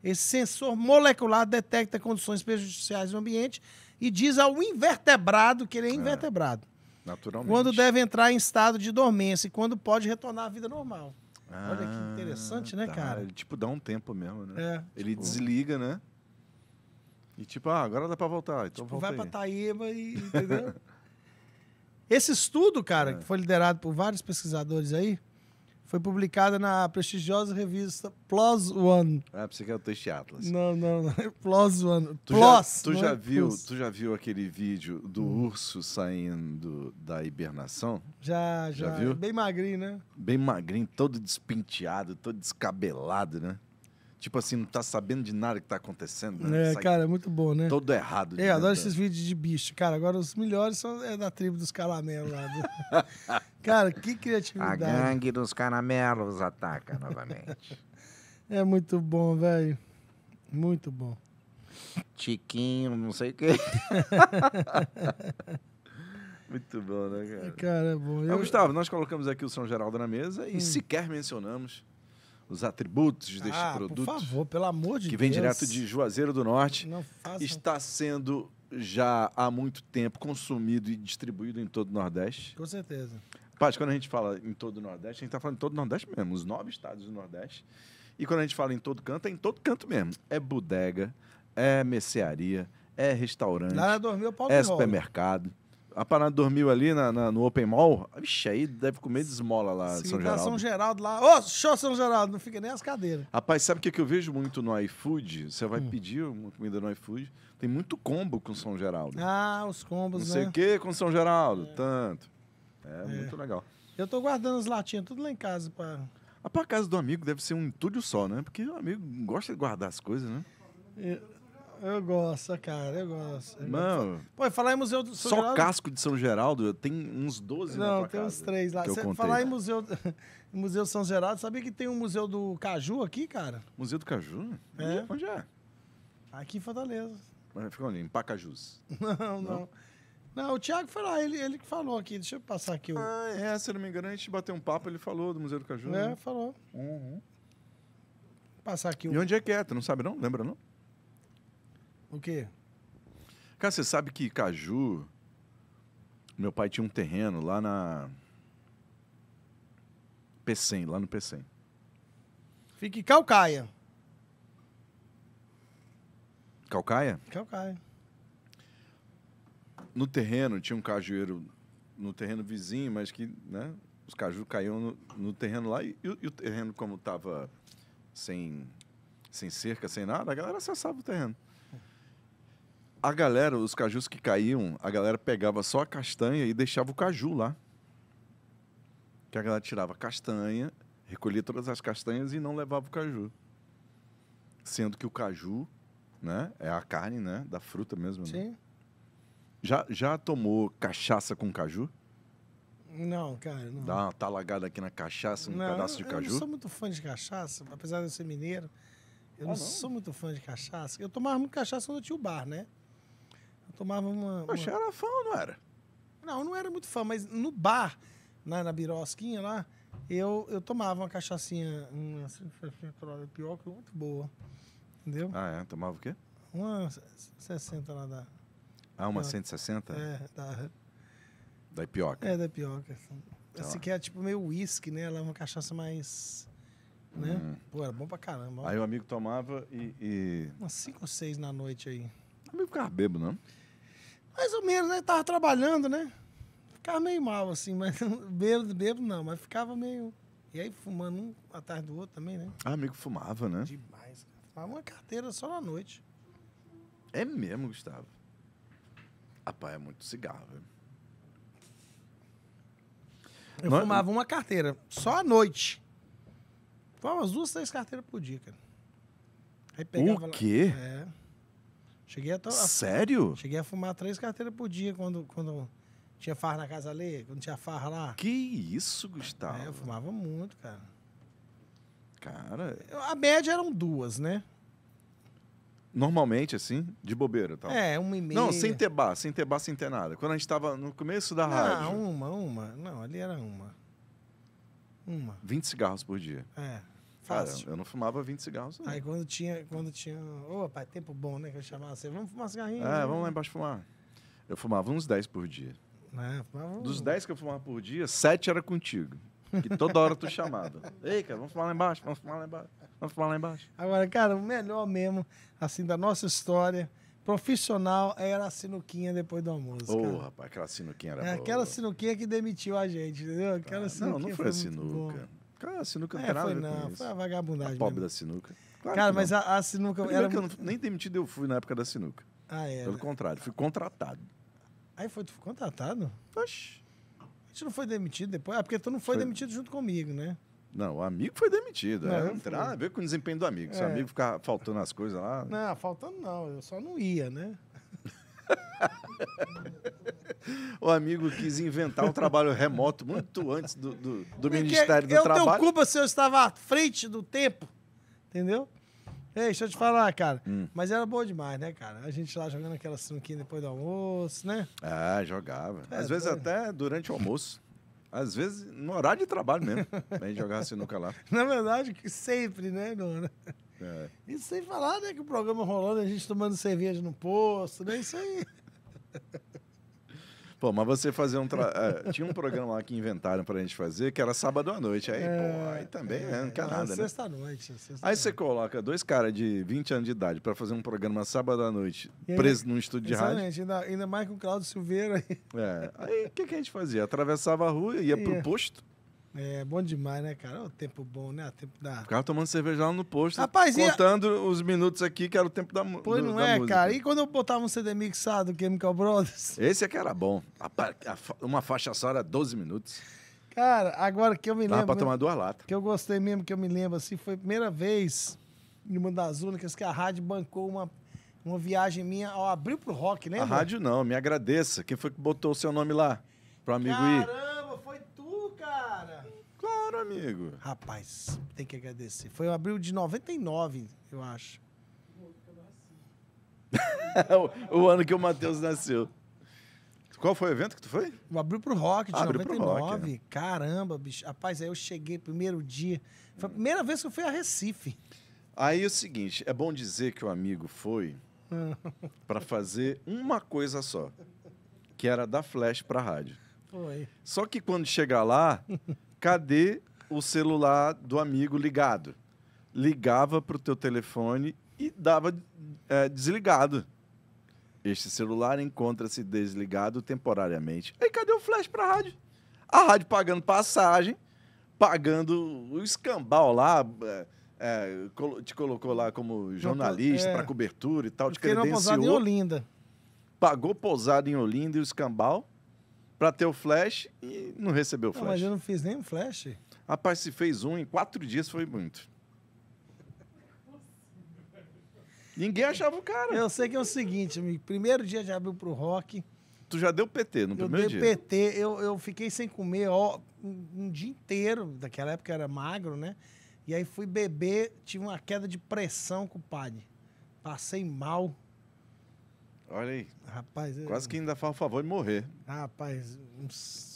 Esse sensor molecular detecta condições prejudiciais no ambiente e diz ao invertebrado que ele é, é. invertebrado. É, naturalmente. Quando deve entrar em estado de dormência e quando pode retornar à vida normal. Ah, Olha que interessante, né, tá. cara? Ele, tipo, dá um tempo mesmo, né? É, ele tipo... desliga, né? E tipo, ah, agora dá pra voltar. Então tipo, vai aí. pra Taíba e. Entendeu? (laughs) Esse estudo, cara, é. que foi liderado por vários pesquisadores aí, foi publicado na prestigiosa revista PLOS ONE. Ah, você que é o Test Atlas. Não, não, não. É PLOS ONE. Tu PLOS, já, tu já é viu, plus. tu já viu aquele vídeo do hum. urso saindo da hibernação? Já, já. já viu? Bem magrinho, né? Bem magrinho, todo despenteado, todo descabelado, né? Tipo assim, não tá sabendo de nada que tá acontecendo. Né? É, Sai cara, é muito bom, né? Todo errado. É, adoro esses vídeos de bicho. Cara, agora os melhores são é da tribo dos caramelos lá. (laughs) cara, que criatividade. A gangue dos caramelos ataca novamente. (laughs) é muito bom, velho. Muito bom. Tiquinho, não sei o quê. (laughs) Muito bom, né, cara? Cara, é bom. Eu... Gustavo, nós colocamos aqui o São Geraldo na mesa e hum. sequer mencionamos os atributos deste ah, produto. Por favor, pelo amor de que Deus. Que vem direto de Juazeiro do Norte. Está sendo já há muito tempo consumido e distribuído em todo o Nordeste. Com certeza. Paz, quando a gente fala em todo o Nordeste, a gente está falando em todo o Nordeste mesmo, os nove estados do Nordeste. E quando a gente fala em todo canto, é em todo canto mesmo. É bodega, é mercearia, é restaurante, Lá dormiu, é, é supermercado a parada dormiu ali na, na, no Open Mall, vixe, aí deve comer de esmola lá Sim, São tá Geraldo. São Geraldo lá. Ô, oh, show São Geraldo, não fica nem as cadeiras. Rapaz, sabe o que, que eu vejo muito no iFood? Você vai hum. pedir uma comida no iFood, tem muito combo com São Geraldo. Ah, os combos, não né? sei o que com São Geraldo, é. tanto. É, é, muito legal. Eu tô guardando as latinhas tudo lá em casa para... A ah, pra casa do amigo deve ser um entúdio só, né? Porque o amigo gosta de guardar as coisas, né? É, eu gosto, cara, eu gosto. Não. Mano. Pô, falar em Museu do São Só Geraldo... casco de São Geraldo, tem uns 12 Não, na tem casa, uns três lá. Você falar em Museu, (laughs) museu São Geraldo, sabia que tem um Museu do Caju aqui, cara? Museu do Caju? É. é. Onde é? Aqui em Fortaleza. Mas fica onde? Em Pacajus? (laughs) não. não. não. Não, o Thiago foi lá, ele, ele que falou aqui. Deixa eu passar aqui o. Ah, é, se não me engano, a gente bateu um papo, ele falou do Museu do Caju. É, né? falou. Uhum. Passar aqui o. E onde é que é? Tu não sabe, não? Lembra, não? O quê? Cara, você sabe que Caju. Meu pai tinha um terreno lá na. P100, lá no P100. Fique Calcaia. Calcaia? Calcaia. No terreno, tinha um cajueiro no terreno vizinho, mas que, né? Os cajus caíam no, no terreno lá e, e, o terreno, como tava sem, sem cerca, sem nada, a galera acessava o terreno. A galera, os cajus que caíam, a galera pegava só a castanha e deixava o caju lá. Que a galera tirava a castanha, recolhia todas as castanhas e não levava o caju. Sendo que o caju, né, é a carne, né, da fruta mesmo. Né? Sim. Né? Já, já tomou cachaça com caju? Não, cara, não. Dá uma talagada aqui na cachaça, um pedaço de caju? Eu não sou muito fã de cachaça, apesar de eu ser mineiro. Eu ah, não, não, sou muito fã de cachaça. Eu tomava muito cachaça quando eu tinha o bar, né? Tomava uma. Poxa, que era fã, não era? Não, não era muito fã, mas no bar, na, na birosquinha lá, eu, eu tomava uma cachaçinha, uma cachaçinha pior que muito boa. Entendeu? Ah, é? Tomava o quê? Uma 60 lá da. Ah, uma 160? É, da. Da Ipioca. É, da Ipioca. Assim. Tá Essa aqui que é tipo meio uísque, né? Ela é uma cachaça mais. Né? Hum. Pô, era bom pra caramba. Aí o amigo tomava e. e... Umas 5 ou 6 na noite aí. O amigo ficava bebo, não? Mais ou menos, né? Tava trabalhando, né? Ficava meio mal, assim, mas (laughs) bebo, bêbado não, mas ficava meio. E aí, fumando um atrás do outro também, né? Ah, amigo fumava, né? Demais, cara. Fumava uma carteira só na noite. É mesmo, Gustavo? Rapaz, é muito cigarro, velho. Eu Não, é? fumava uma carteira, só à noite. Fumava umas duas, três carteiras por dia, cara. Aí pegava o quê? Lá, é. Cheguei a, a Sério? Cheguei a fumar três carteiras por dia quando, quando tinha farra na casa ali, quando tinha farra lá. Que isso, Gustavo? É, eu fumava muito, cara. Cara. A média eram duas, né? Normalmente, assim, de bobeira tal. É, uma e meia. Não, sem ter bar, sem ter bar, sem ter nada. Quando a gente tava no começo da Não, rádio. Ah, uma, uma. Não, ali era uma. Uma. 20 cigarros por dia. É. Fácil. Cara, eu não fumava 20 cigarros. Não. Aí quando tinha. Quando tinha. Ô, oh, é tempo bom, né? Que eu chamava você. Assim, vamos fumar cigarrinho. É, né? vamos lá embaixo fumar. Eu fumava uns 10 por dia. É, fumava... Dos 10 que eu fumava por dia, 7 era contigo. Que toda hora tu chamava. (laughs) Ei, cara, vamos fumar lá embaixo, vamos fumar lá embaixo, vamos fumar lá embaixo. Agora, cara, o melhor mesmo, assim, da nossa história profissional era a sinuquinha depois do almoço. Ô, oh, rapaz, aquela sinuquinha era é, boa. Aquela sinuquinha que demitiu a gente, entendeu? Aquela ah, não, não foi, foi a sinuca. Cara, a sinuca é, não foi, não, foi a vagabundagem. A tá pobre mesmo. da sinuca. Claro cara, mas a, a sinuca. era... eu Não, nem demitido eu fui na época da sinuca. Ah, é? Pelo né? contrário, fui contratado. Aí foi, tu foi contratado? Oxi. A gente não foi demitido depois? Ah, porque tu não foi, foi... demitido junto comigo, né? Não, o amigo foi demitido. Não, é, tem nada a ver com o desempenho do amigo. É. Se o é. amigo ficar faltando as coisas lá. Não, faltando não, eu só não ia, né? (laughs) o amigo quis inventar um trabalho remoto muito antes do, do, do é Ministério do eu Trabalho. Eu tenho culpa se eu estava à frente do tempo, entendeu? Ei, deixa eu te falar, cara. Hum. Mas era boa demais, né, cara? A gente lá jogando aquela sinuquinha depois do almoço, né? Ah, jogava. É, Às vezes foi... até durante o almoço. Às vezes no horário de trabalho mesmo. A gente jogava sinuca lá. (laughs) Na verdade, sempre, né, Dona? É. E sem falar, né, que o programa rolando, a gente tomando cerveja no posto, né? Isso aí. (laughs) Pô, mas você fazer um. Tra... É, tinha um programa lá que inventaram pra gente fazer, que era sábado à noite. Aí, é, pô, aí também é, né, não quer é, nada, sexta né? Noite, sexta aí você coloca dois caras de 20 anos de idade pra fazer um programa sábado à noite, aí, preso num estúdio de rádio. Ainda, ainda mais com o Cláudio Silveira. Aí. É. Aí o que, que, a gente fazia? Atravessava a rua, ia, ia. pro posto. É, bom demais, né, cara? O tempo bom, né? O tempo da. Cara, tomando cerveja lá no posto, Rapaz, contando os minutos aqui, que era o tempo da é, música. Pois não é, cara. E quando eu botava um CD mixado, Chemical é Brothers? Esse é que era bom. Uma faixa só era 12 minutos. Cara, agora que eu me Dava lembro. Dava pra tomar duas latas. Que eu gostei mesmo, que eu me lembro, assim, foi a primeira vez, em uma das únicas, que a rádio bancou uma uma viagem minha, ó, abriu pro rock, né? A rádio não, me agradeça. Quem foi que botou o seu nome lá? Pro amigo Caramba! ir amigo. Rapaz, tem que agradecer. Foi abril de 99, eu acho. o, (laughs) o ano que o Matheus nasceu. Qual foi o evento que tu foi? abriu abri pro Rock de ah, 99. Rock, é. Caramba, bicho. Rapaz, aí eu cheguei primeiro dia. Foi a primeira vez que eu fui a Recife. Aí é o seguinte, é bom dizer que o amigo foi (laughs) para fazer uma coisa só, que era dar flash para rádio. Foi. Só que quando chega lá, (laughs) cadê o celular do amigo ligado? Ligava para o teu telefone e dava é, desligado. Este celular encontra-se desligado temporariamente. Aí cadê o flash para a rádio? A rádio pagando passagem, pagando o escambau lá, é, é te colocou lá como jornalista é. para cobertura e tal, te credenciou. Pousada em Olinda. Pagou pousada em Olinda e o escambau para ter o flash e não recebeu o flash. Não, mas eu não fiz um flash. Rapaz, se fez um em quatro dias foi muito. Ninguém achava o cara. Eu sei que é o seguinte, amigo, primeiro dia já abriu pro rock. Tu já deu PT no eu primeiro dia? Eu PT, eu, fiquei sem comer ó, um, um dia inteiro, daquela época era magro, né? E aí fui beber, tive uma queda de pressão, com o padre. Passei mal. Olha aí. Rapaz, é- Quase eu... que ainda faz o favor de morrer. Rapaz, uns...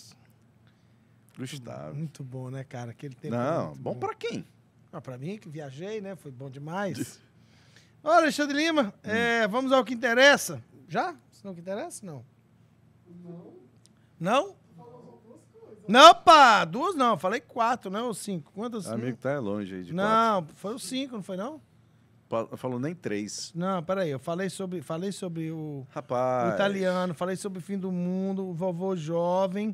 Gustavo. Muito bom, né, cara? Aquele tempo. Não, bom, bom. para quem? Ah, para mim, que viajei, né? Foi bom demais. Ó, Alexandre Lima, hum. é, vamos ao que interessa. Já? Se não é que interessa, não. Não. Não? Não, pá, duas não, falei quatro, não, né? cinco. Quantas? Amigo, tá longe aí de Não, quatro. foi o cinco, não foi não? Falou nem três. Não, peraí, eu falei sobre, falei sobre o, Rapaz. o italiano, falei sobre o fim do mundo, o vovô jovem,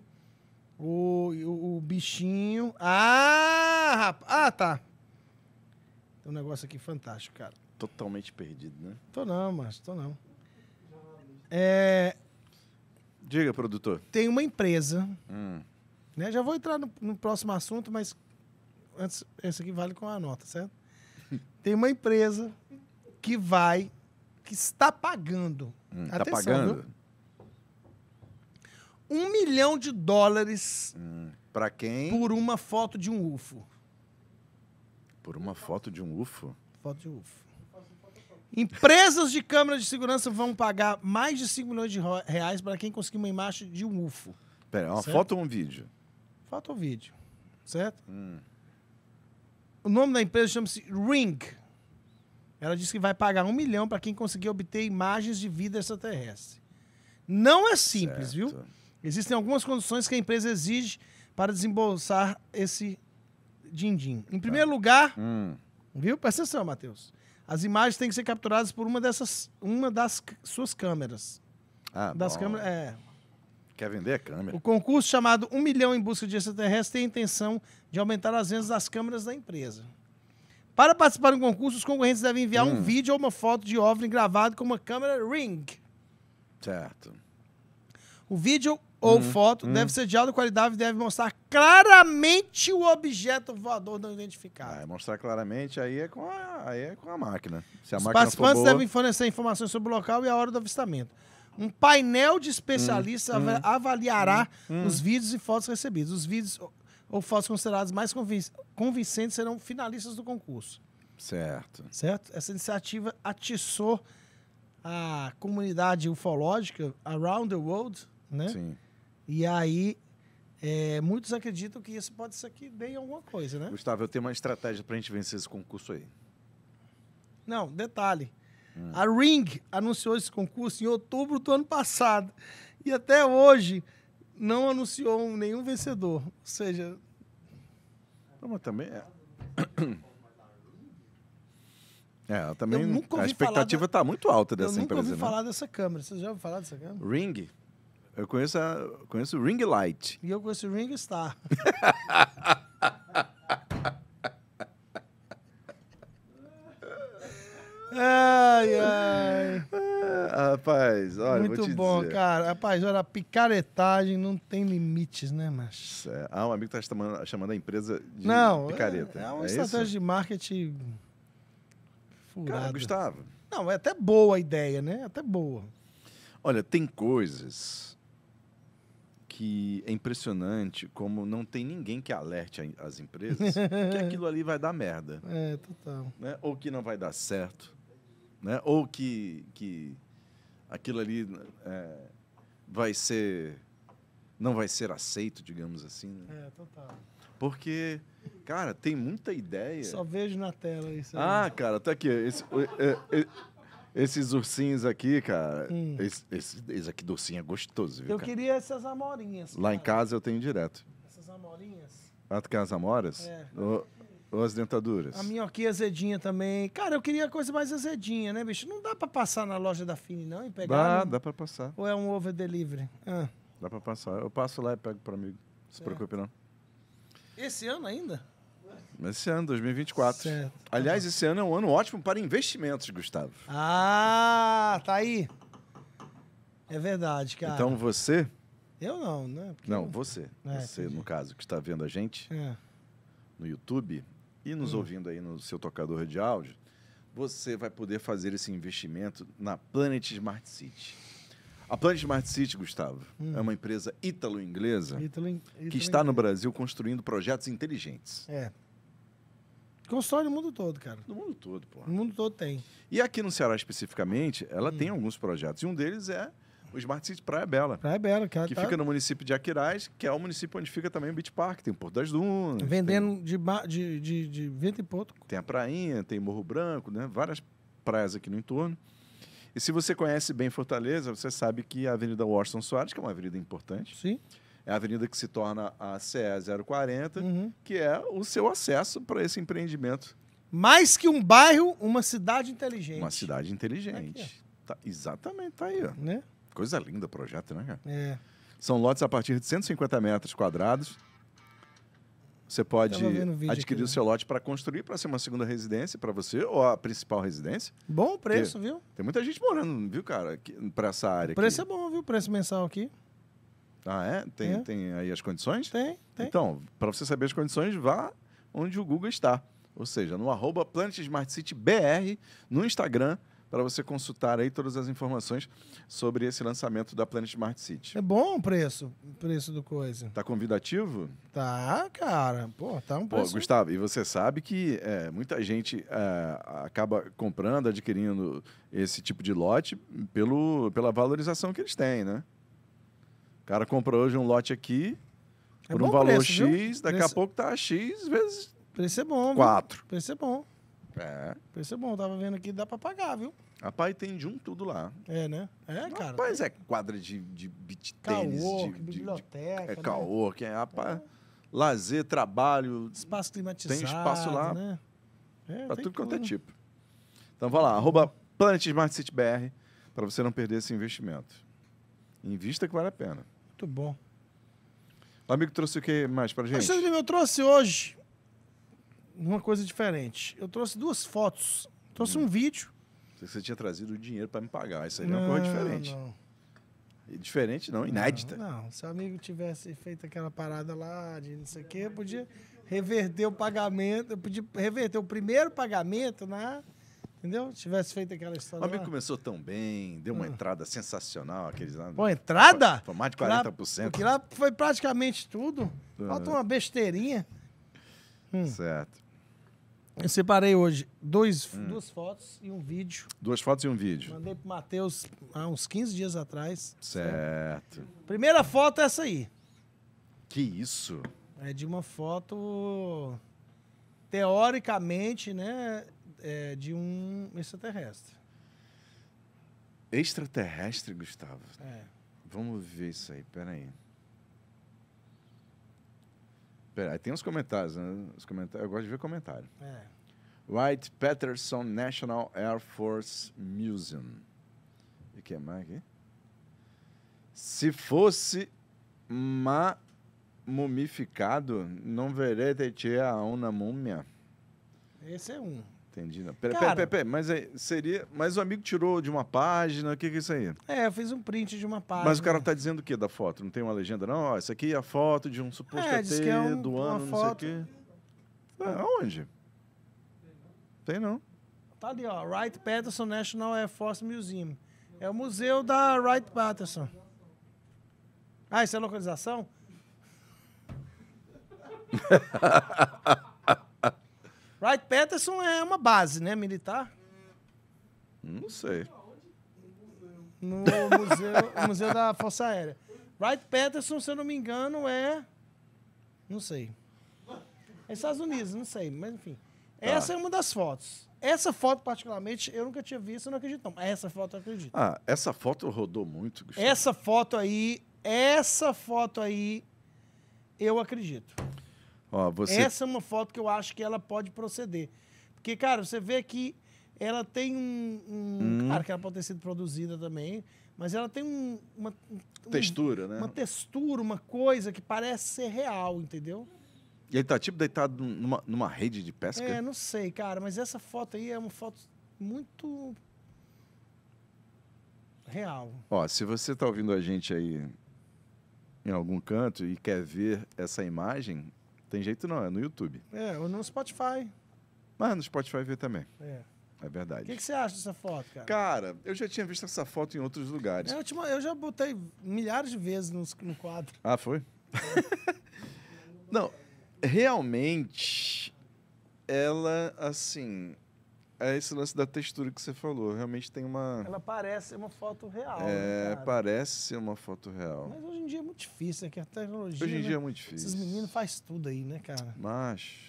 o, o, o bichinho. Ah, rapaz! Ah, tá. Tem um negócio aqui fantástico, cara. Totalmente perdido, né? Tô não, mas tô não. É... Diga, produtor. Tem uma empresa. Hum. Né? Já vou entrar no, no próximo assunto, mas antes, esse aqui vale com a nota, certo? Tem uma empresa que vai, que está pagando. Hum, tá Atenção, tá pagando? Viu? Um milhão de dólares. Hum, para quem? Por uma foto de um UFO. Por uma foto de um UFO? Foto de UFO. Empresas de câmeras de segurança vão pagar mais de 5 milhões de reais para quem conseguir uma imagem de um UFO. Pera, uma certo? foto ou um vídeo? Foto ou vídeo, certo? Hum. O nome da empresa chama-se Ring. Ela diz que vai pagar um milhão para quem conseguir obter imagens de vida extraterrestre. Não é simples, certo. viu? Existem algumas condições que a empresa exige para desembolsar esse din-din. Em primeiro tá. lugar, hum. viu? Presta atenção, Matheus. As imagens têm que ser capturadas por uma dessas, uma das suas câmeras. Ah, das bom. câmeras, é. Quer vender a câmera. O concurso chamado Um Milhão em Busca de Extraterrestres tem a intenção de aumentar as vendas das câmeras da empresa. Para participar do concurso, os concorrentes devem enviar hum. um vídeo ou uma foto de OVNI gravado com uma câmera Ring. Certo. O vídeo ou hum, foto hum. deve ser de alta qualidade e deve mostrar claramente o objeto voador não identificado. Ah, mostrar claramente aí é com a, aí é com a máquina. Se a Os máquina participantes boa... devem fornecer informações sobre o local e a hora do avistamento. Um painel de especialistas hum, hum. avaliará hum, hum, os vídeos e fotos recebidos. Os vídeos ou fotos considerados mais convinc convincentes serão finalistas do concurso. Certo. Certo? Essa iniciativa atiçou a comunidade ufológica around the world, né? Sim. E aí é, muitos acreditam que isso pode ser que dê alguma coisa, né? Gustavo, eu tenho uma estratégia para a gente vencer esse concurso aí. Não, detalhe. A Ring anunciou esse concurso em outubro do ano passado e até hoje não anunciou nenhum vencedor. Ou seja. mas também. É... (coughs) É, também a expectativa está da... Tá muito alta dessa empresa. Eu nunca empresa, ouvi né? falar dessa câmera. Vocês já ouviram falar dessa câmera? Ring. Eu conheço, a, conheço Ring Light. E eu conheço o Ring Star. (laughs) Rapaz, olha, Muito bom, dizer. cara. Rapaz, olha, a picaretagem não tem limites, né, mas é, Ah, um amigo tá chamando, chamando a empresa de não, picareta. É, é uma é estratégia isso? de marketing furada. Cara, Gustavo. Não, é até boa a ideia, né? Até boa. Olha, tem coisas que é impressionante como não tem ninguém que alerte as empresas (laughs) que aquilo ali vai dar merda. É, total. Né? Ou que não vai dar certo, né? ou que, que aquilo ali é, vai ser. não vai ser aceito, digamos assim. Né? É, total. Porque, cara, tem muita ideia. Só vejo na tela isso aí. Ah, cara, tá aqui. Esse, é, é, esses ursinhos aqui, cara. Hum. Esse, esse, esse, aqui docinho é gostoso, viu? Eu cara? queria essas amorinhas. Lá em casa eu tenho direto. Essas amorinhas? Ah, tu quer as amoras? É. Ou as dentaduras? A minhoquinha azedinha também. Cara, eu queria coisa mais azedinha, né, bicho? Não dá pra passar na loja da Fini, não, e pegar. Dá, um... dá pra passar. Ou é um over delivery? Ah. Dá pra passar. Eu passo lá e pego pro amigo. Não se é. preocupe, não. Esse ano ainda? Esse ano, 2024. Certo. Aliás, esse ano é um ano ótimo para investimentos, Gustavo. Ah, tá aí. É verdade, cara. Então você. Eu não, né? Porque não, você. É, você, entendi. no caso, que está vendo a gente é. no YouTube, e nos hum. ouvindo aí no seu tocador de áudio, você vai poder fazer esse investimento na Planet Smart City. A Planet Smart City, Gustavo, é hum. é uma empresa ítalo-inglesa Italo que está no Brasil construindo projetos inteligentes. É. Constrói no mundo todo, cara. No mundo todo, pô. No mundo todo tem. E aqui no Ceará especificamente, ela hum. tem alguns projetos. E um deles é o Smart City Praia Bela. Praia Bela, que, é- que tá... fica no município de Aquiraz, que é o município onde fica também o Beach Park, tem o Porto das Dunas. Vendendo tem... de, ba... de, de, de vento e ponto. Tem a Prainha, tem Morro Branco, né? várias praias aqui no entorno. E se você conhece bem Fortaleza, você sabe que a Avenida Washington Soares, que é uma avenida importante, Sim. é a avenida que se torna a CE 040, uhum. que é o seu acesso para esse empreendimento. Mais que um bairro, uma cidade inteligente. Uma cidade inteligente. tá, exatamente, tá aí. Ó. Né? Coisa linda o projeto, né, cara? É. São lotes a partir de 150 metros quadrados. Você pode adquirir aqui, o seu né? lote para construir, para ser uma segunda residência para você ou a principal residência. Bom preço, Porque viu? Tem muita gente morando, viu, cara, para essa área. O preço aqui. é bom, viu? O preço mensal aqui. Ah, é? Tem, é. tem aí as condições? Tem, tem. Então, para você saber as condições, vá onde o Google está. Ou seja, no arroba Planet Smart City BR, no Instagram, para você consultar aí todas as informações sobre esse lançamento da Planet Smart City. É bom o preço, o preço do coisa. Tá convidativo? Tá, cara. Pô, tá um preço. Pô, Gustavo, e você sabe que é, muita gente é, acaba comprando, adquirindo esse tipo de lote pelo, pela valorização que eles têm, né? O cara comprou hoje um lote aqui é por um valor preço, X, daqui preço... a pouco tá X vezes. Preço é bom. Quatro. Viu? Preço é bom. É. Preço é bom, tava vendo aqui, dá pra pagar, viu? Rapaz, tem de um tudo lá. É, né? É, cara. Rapaz, é quadra de, de beat tênis. Caô, de, biblioteca. De, é né? caô, que é, rapaz, é. lazer, trabalho. Espaço climatizado, Tem espaço lá né? é, pra tudo quanto é tipo. Então, vai lá, arroba Planet Smart City BR para você não perder esse investimento. Invista que vale a pena. Muito bom. O amigo trouxe o que mais pra gente? Alexandre, eu trouxe hoje numa coisa diferente. Eu trouxe duas fotos, trouxe hum. um vídeo. Você tinha trazido o dinheiro para me pagar. Isso aí não, é uma coisa diferente. Não. Diferente não, inédita. Não, não, se o amigo tivesse feito aquela parada lá de não sei o quê, podia reverter o pagamento, eu podia reverter o primeiro pagamento né? Entendeu? Tivesse feito aquela história. O amigo lá. começou tão bem, deu uma ah. entrada sensacional. Aqueles lá. Boa entrada? Foi, mais de 40%. Porque porque lá foi praticamente tudo. Falta uma besteirinha. Hum. Certo. Eu separei hoje dois, hum. duas fotos e um vídeo. Duas fotos e um vídeo. Mandei pro Matheus há uns 15 dias atrás. Certo. certo. Primeira foto é essa aí. Que isso? É de uma foto, teoricamente, né? É de um extraterrestre. Extraterrestre, Gustavo? É. Vamos ver isso aí, peraí. Peraí, tem uns comentários, né? Os comentários, eu gosto de ver comentário. É. White Patterson National Air Force Museum. E que é mais aqui? Se fosse ma mumificado, não veria ter a uma múmia. Esse é um. Entendi. Não. Pera, pera, pera, Mas é, seria. Mas o amigo tirou de uma página. O que, que é isso aí? É, eu fiz um print de uma página. Mas o cara tá dizendo o que da foto? Não tem uma legenda, não? Ó, isso aqui é a foto de um suposto é, ET é um, do ano, foto... não sei o quê. É, aonde? Tem não. Tá ali, ó. Wright Patterson National Air Force Museum. É o museu da Wright Patterson. Ah, isso é localização? (laughs) Wright Patterson é uma base, né, militar? Não sei. No museu, museu da Força Aérea. Wright Patterson, se eu não me engano, é. Não sei. É Estados Unidos, não sei, mas enfim. Tá. Essa é uma das fotos. Essa foto, particularmente, eu nunca tinha visto, eu não acredito. Não. Essa foto eu acredito. Ah, essa foto rodou muito, Gustavo. Essa foto aí, essa foto aí, eu acredito. Ó, você... Essa é uma foto que eu acho que ela pode proceder. Porque, cara, você vê que ela tem um. um hum. Claro que ela pode ter sido produzida também, mas ela tem um, uma. Um, textura, né? Uma textura, uma coisa que parece ser real, entendeu? E ele tá tipo deitado numa, numa rede de pesca? É, não sei, cara, mas essa foto aí é uma foto muito. real. Ó, se você tá ouvindo a gente aí em algum canto e quer ver essa imagem, tem jeito não, é no YouTube. É, ou no Spotify. Mas no Spotify vê também. É. É verdade. O que, que, você acha dessa foto, cara? Cara, eu já tinha visto essa foto em outros lugares. É, eu, te, eu, já botei milhares de vezes nos, no quadro. Ah, foi? É. (laughs) não, realmente, ela, assim, é esse lance da textura que você falou. Realmente tem uma. Ela parece uma foto real. Né, é, né, parece ser uma foto real. Mas hoje em dia é muito difícil, é que a tecnologia. Hoje em né? dia é muito difícil. Esses meninos faz tudo aí, né, cara? Mas.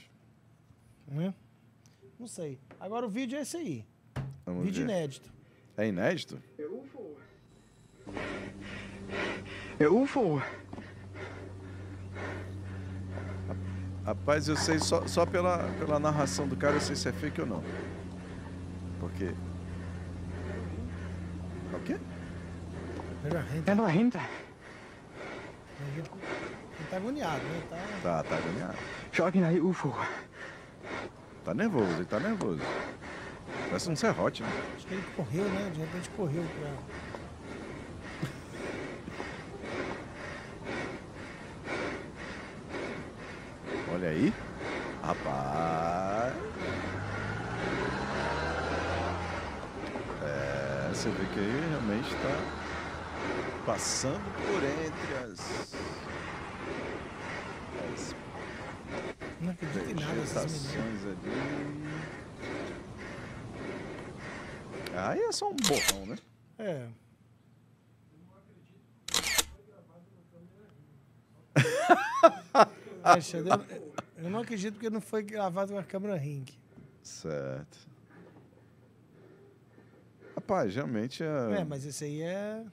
Né? Não sei. Agora o vídeo é esse aí. Vamos vídeo ver. inédito. É inédito? É UFO. É UFO. Rapaz, eu sei só, só pela, pela narração do cara, eu sei se é fake ou não porque. o quê? Ele arrenta. Ele arrenta. Ele tá agoniado, né? Tá, tá, tá agoniado. Jogue aí, UFO. Tá nervoso, ele tá nervoso. Parece um serrote, né? Acho que ele correu, né? De repente correu pra. Olha aí. Rapaz. Você vê que aí realmente está passando por entre as. as Não acredito em nada ali. Aí é só um borrão, né? É. (laughs) eu, não acredito porque não foi gravado com a câmera Ring. Certo. Rapaz, realmente é. É, mas esse aí é.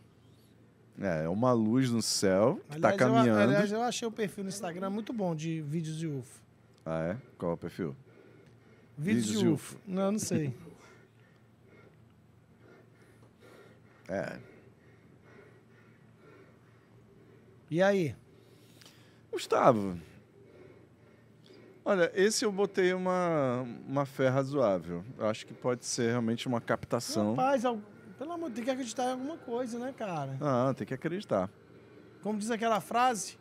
É, é uma luz no céu que tá aliás, tá caminhando. Eu, aliás, eu achei o perfil no Instagram muito bom de vídeos de UFO. Ah, é? Qual é o perfil? Vídeos, vídeos de, UFO. UFO. Não, não sei. (laughs) é. E aí? Gustavo, Olha, esse eu botei uma, uma fé razoável. Eu acho que pode ser realmente uma captação. Rapaz, al- pelo amor de Deus, tem que acreditar em alguma coisa, né, cara? Ah, tem que acreditar. Como diz aquela frase,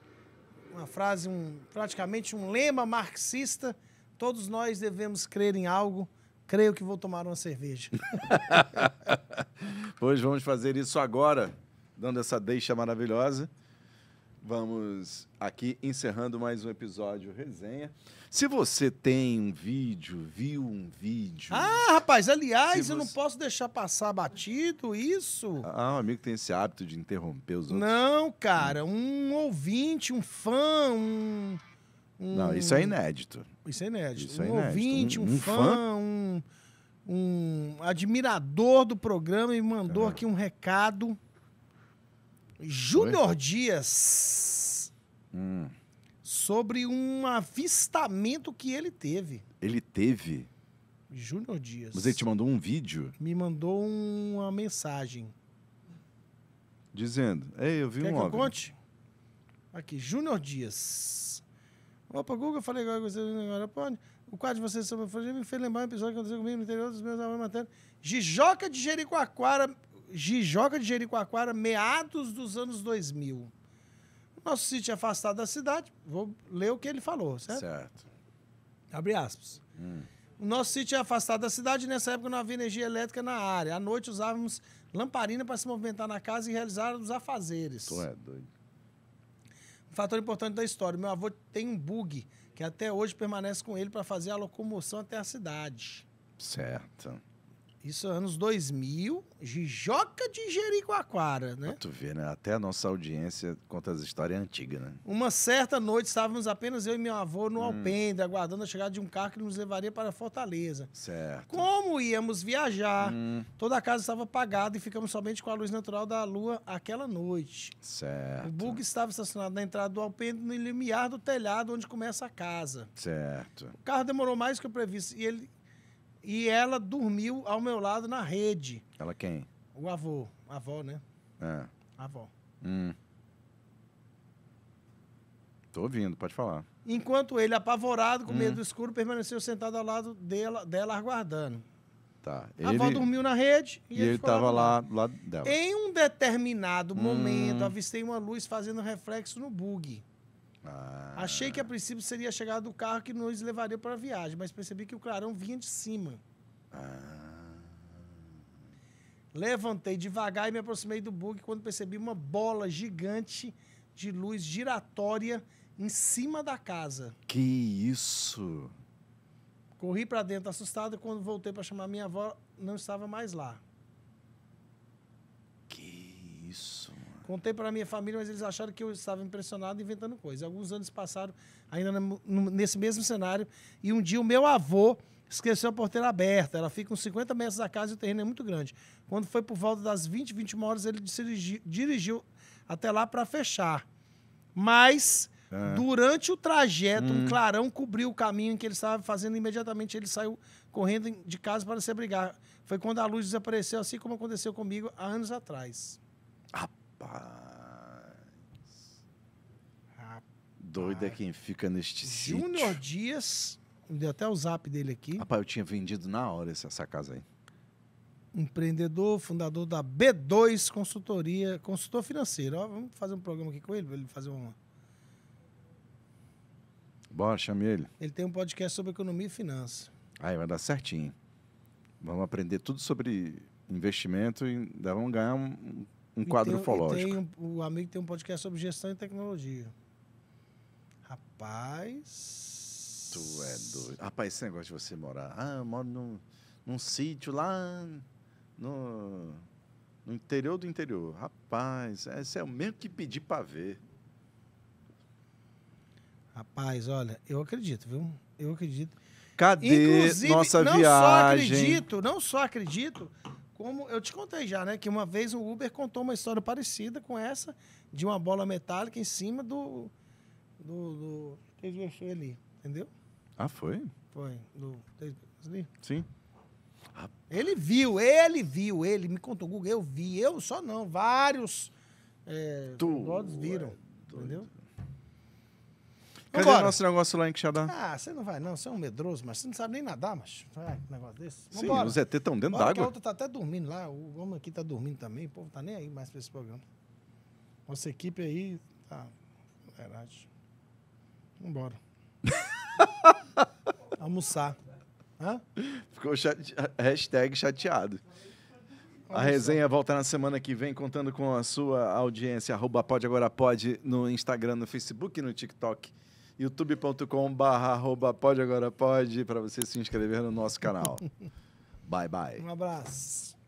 uma frase, um, praticamente um lema marxista, todos nós devemos crer em algo, creio que vou tomar uma cerveja. (laughs) Pois vamos fazer isso agora, dando essa deixa maravilhosa. Vamos aqui encerrando mais um episódio resenha. Se você tem um vídeo, viu um vídeo. Ah, rapaz, aliás, você... eu não posso deixar passar batido isso. Ah, um amigo tem esse hábito de interromper os outros. Não, hum. cara, um ouvinte, um fã, um. um... Não, isso é inédito. Isso é inédito. Isso é um é inédito. ouvinte, um, um, fã, fã, um, um admirador do programa me mandou aqui um recado. Júnior né? Dias. Hum. Sobre um avistamento que ele teve. Ele teve? Júnior Dias. Mas ele te mandou um vídeo? Me mandou uma mensagem. Dizendo. Ei, eu vi Quer um que óbvio. eu conte? Aqui, Júnior Dias. Opa, Guga, falei agora que você né, agora pode. O quadro de vocês sobre a me fez lembrar um episódio que aconteceu comigo no interior dos meus avós maternos. Jijoca de Jericoacoara Jijoca de Jericoacoara, meados dos anos 2000. Nosso sítio é afastado da cidade, vou ler o que ele falou, certo? Certo. Abre aspas. Hum. O nosso sítio é afastado da cidade e nessa época não havia energia elétrica na área. À noite usávamos lamparina para se movimentar na casa e realizar os afazeres. Tu é doido. Um fator importante da história: meu avô tem um bug que até hoje permanece com ele para fazer a locomoção até a cidade. Certo. Isso é anos 2000, Jijoca de Jericoacoara, né? Pra tu vê, né? Até a nossa audiência conta as histórias antigas, né? Uma certa noite estávamos apenas eu e meu avô no hum. Alpendre, aguardando a chegada de um carro que nos levaria para Fortaleza. Certo. Como íamos viajar, hum. toda a casa estava apagada e ficamos somente com a luz natural da lua aquela noite. Certo. O bug estava estacionado na entrada do Alpendre, no limiar do telhado onde começa a casa. Certo. O carro demorou mais que o previsto e ele e ela dormiu ao meu lado na rede. Ela quem? O avô. A avó, né? É. A avó. Hum. Tô ouvindo, pode falar. Enquanto ele, apavorado, com hum. medo do escuro, permaneceu sentado ao lado dela, dela aguardando. Tá. Ele... A avó dormiu na rede e, e ele estava lá do lado dela. Em um determinado hum. momento, avistei uma luz fazendo reflexo no bug. Ah. Achei que a princípio seria a chegada do carro que nos levaria para a viagem, mas percebi que o clarão vinha de cima. Ah. Levantei devagar e me aproximei do bug quando percebi uma bola gigante de luz giratória em cima da casa. Que isso! Corri para dentro assustado e quando voltei para chamar minha avó, não estava mais lá. Contei para minha família, mas eles acharam que eu estava impressionado inventando coisas. Alguns anos passaram ainda nesse mesmo cenário e um dia o meu avô esqueceu a porteira aberta. Ela fica uns 50 metros da casa e o terreno é muito grande. Quando foi por volta das 20, 21 horas, ele dirigiu, dirigiu até lá para fechar. Mas ah. durante o trajeto, hum. um clarão cobriu o caminho que ele estava fazendo. Imediatamente ele saiu correndo de casa para se abrigar. Foi quando a luz desapareceu, assim como aconteceu comigo há anos atrás. Rapaz! Rapaz. Rapaz. Doido é quem fica neste Junior sítio. Júnior Dias, deu até o zap dele aqui. Rapaz, eu tinha vendido na hora essa casa aí. Empreendedor, fundador da B2 Consultoria, consultor financeiro. Ó, vamos fazer um programa aqui com ele, para ele fazer uma. Bora, chame ele. Ele tem um podcast sobre economia e finanças. Aí vai dar certinho. Vamos aprender tudo sobre investimento e ainda vamos ganhar um um quadro tem, ufológico. Tem, o amigo tem um podcast sobre gestão e tecnologia. Rapaz. Tu é doido. Rapaz, esse negócio de você morar. Ah, eu moro num, num sítio lá no, no interior do interior. Rapaz, é, esse é o mesmo que pedir para ver. Rapaz, olha, eu acredito, viu? Eu acredito. Cadê Inclusive, nossa não viagem? Não só acredito, não só acredito, como eu te contei já, né? Que uma vez o Uber contou uma história parecida com essa, de uma bola metálica em cima do. do. do ali, entendeu? Ah, foi? Foi. Do ali? Sim. Ele viu, ele viu, ele me contou, Google, eu vi, eu só não, vários é, viram, é, entendeu? Cadê o nosso negócio lá em Quixadá? Ah, você não vai não, você é um medroso, mas você não sabe nem nadar, mas vai, um negócio desse. Vambora. Sim, os ET estão dentro d'água. O outro tá até dormindo lá, o homem aqui tá dormindo também, o povo tá nem aí mais pra esse programa. Nossa equipe aí tá... Verdade. Vambora. (laughs) Almoçar. Hã? Ficou chate... hashtag chateado. A resenha volta na semana que vem, contando com a sua audiência. Arroba pode agora pode no Instagram, no Facebook, no TikTok youtube.com/barra pode agora pode para você se inscrever no nosso canal. (laughs) bye bye. Um abraço.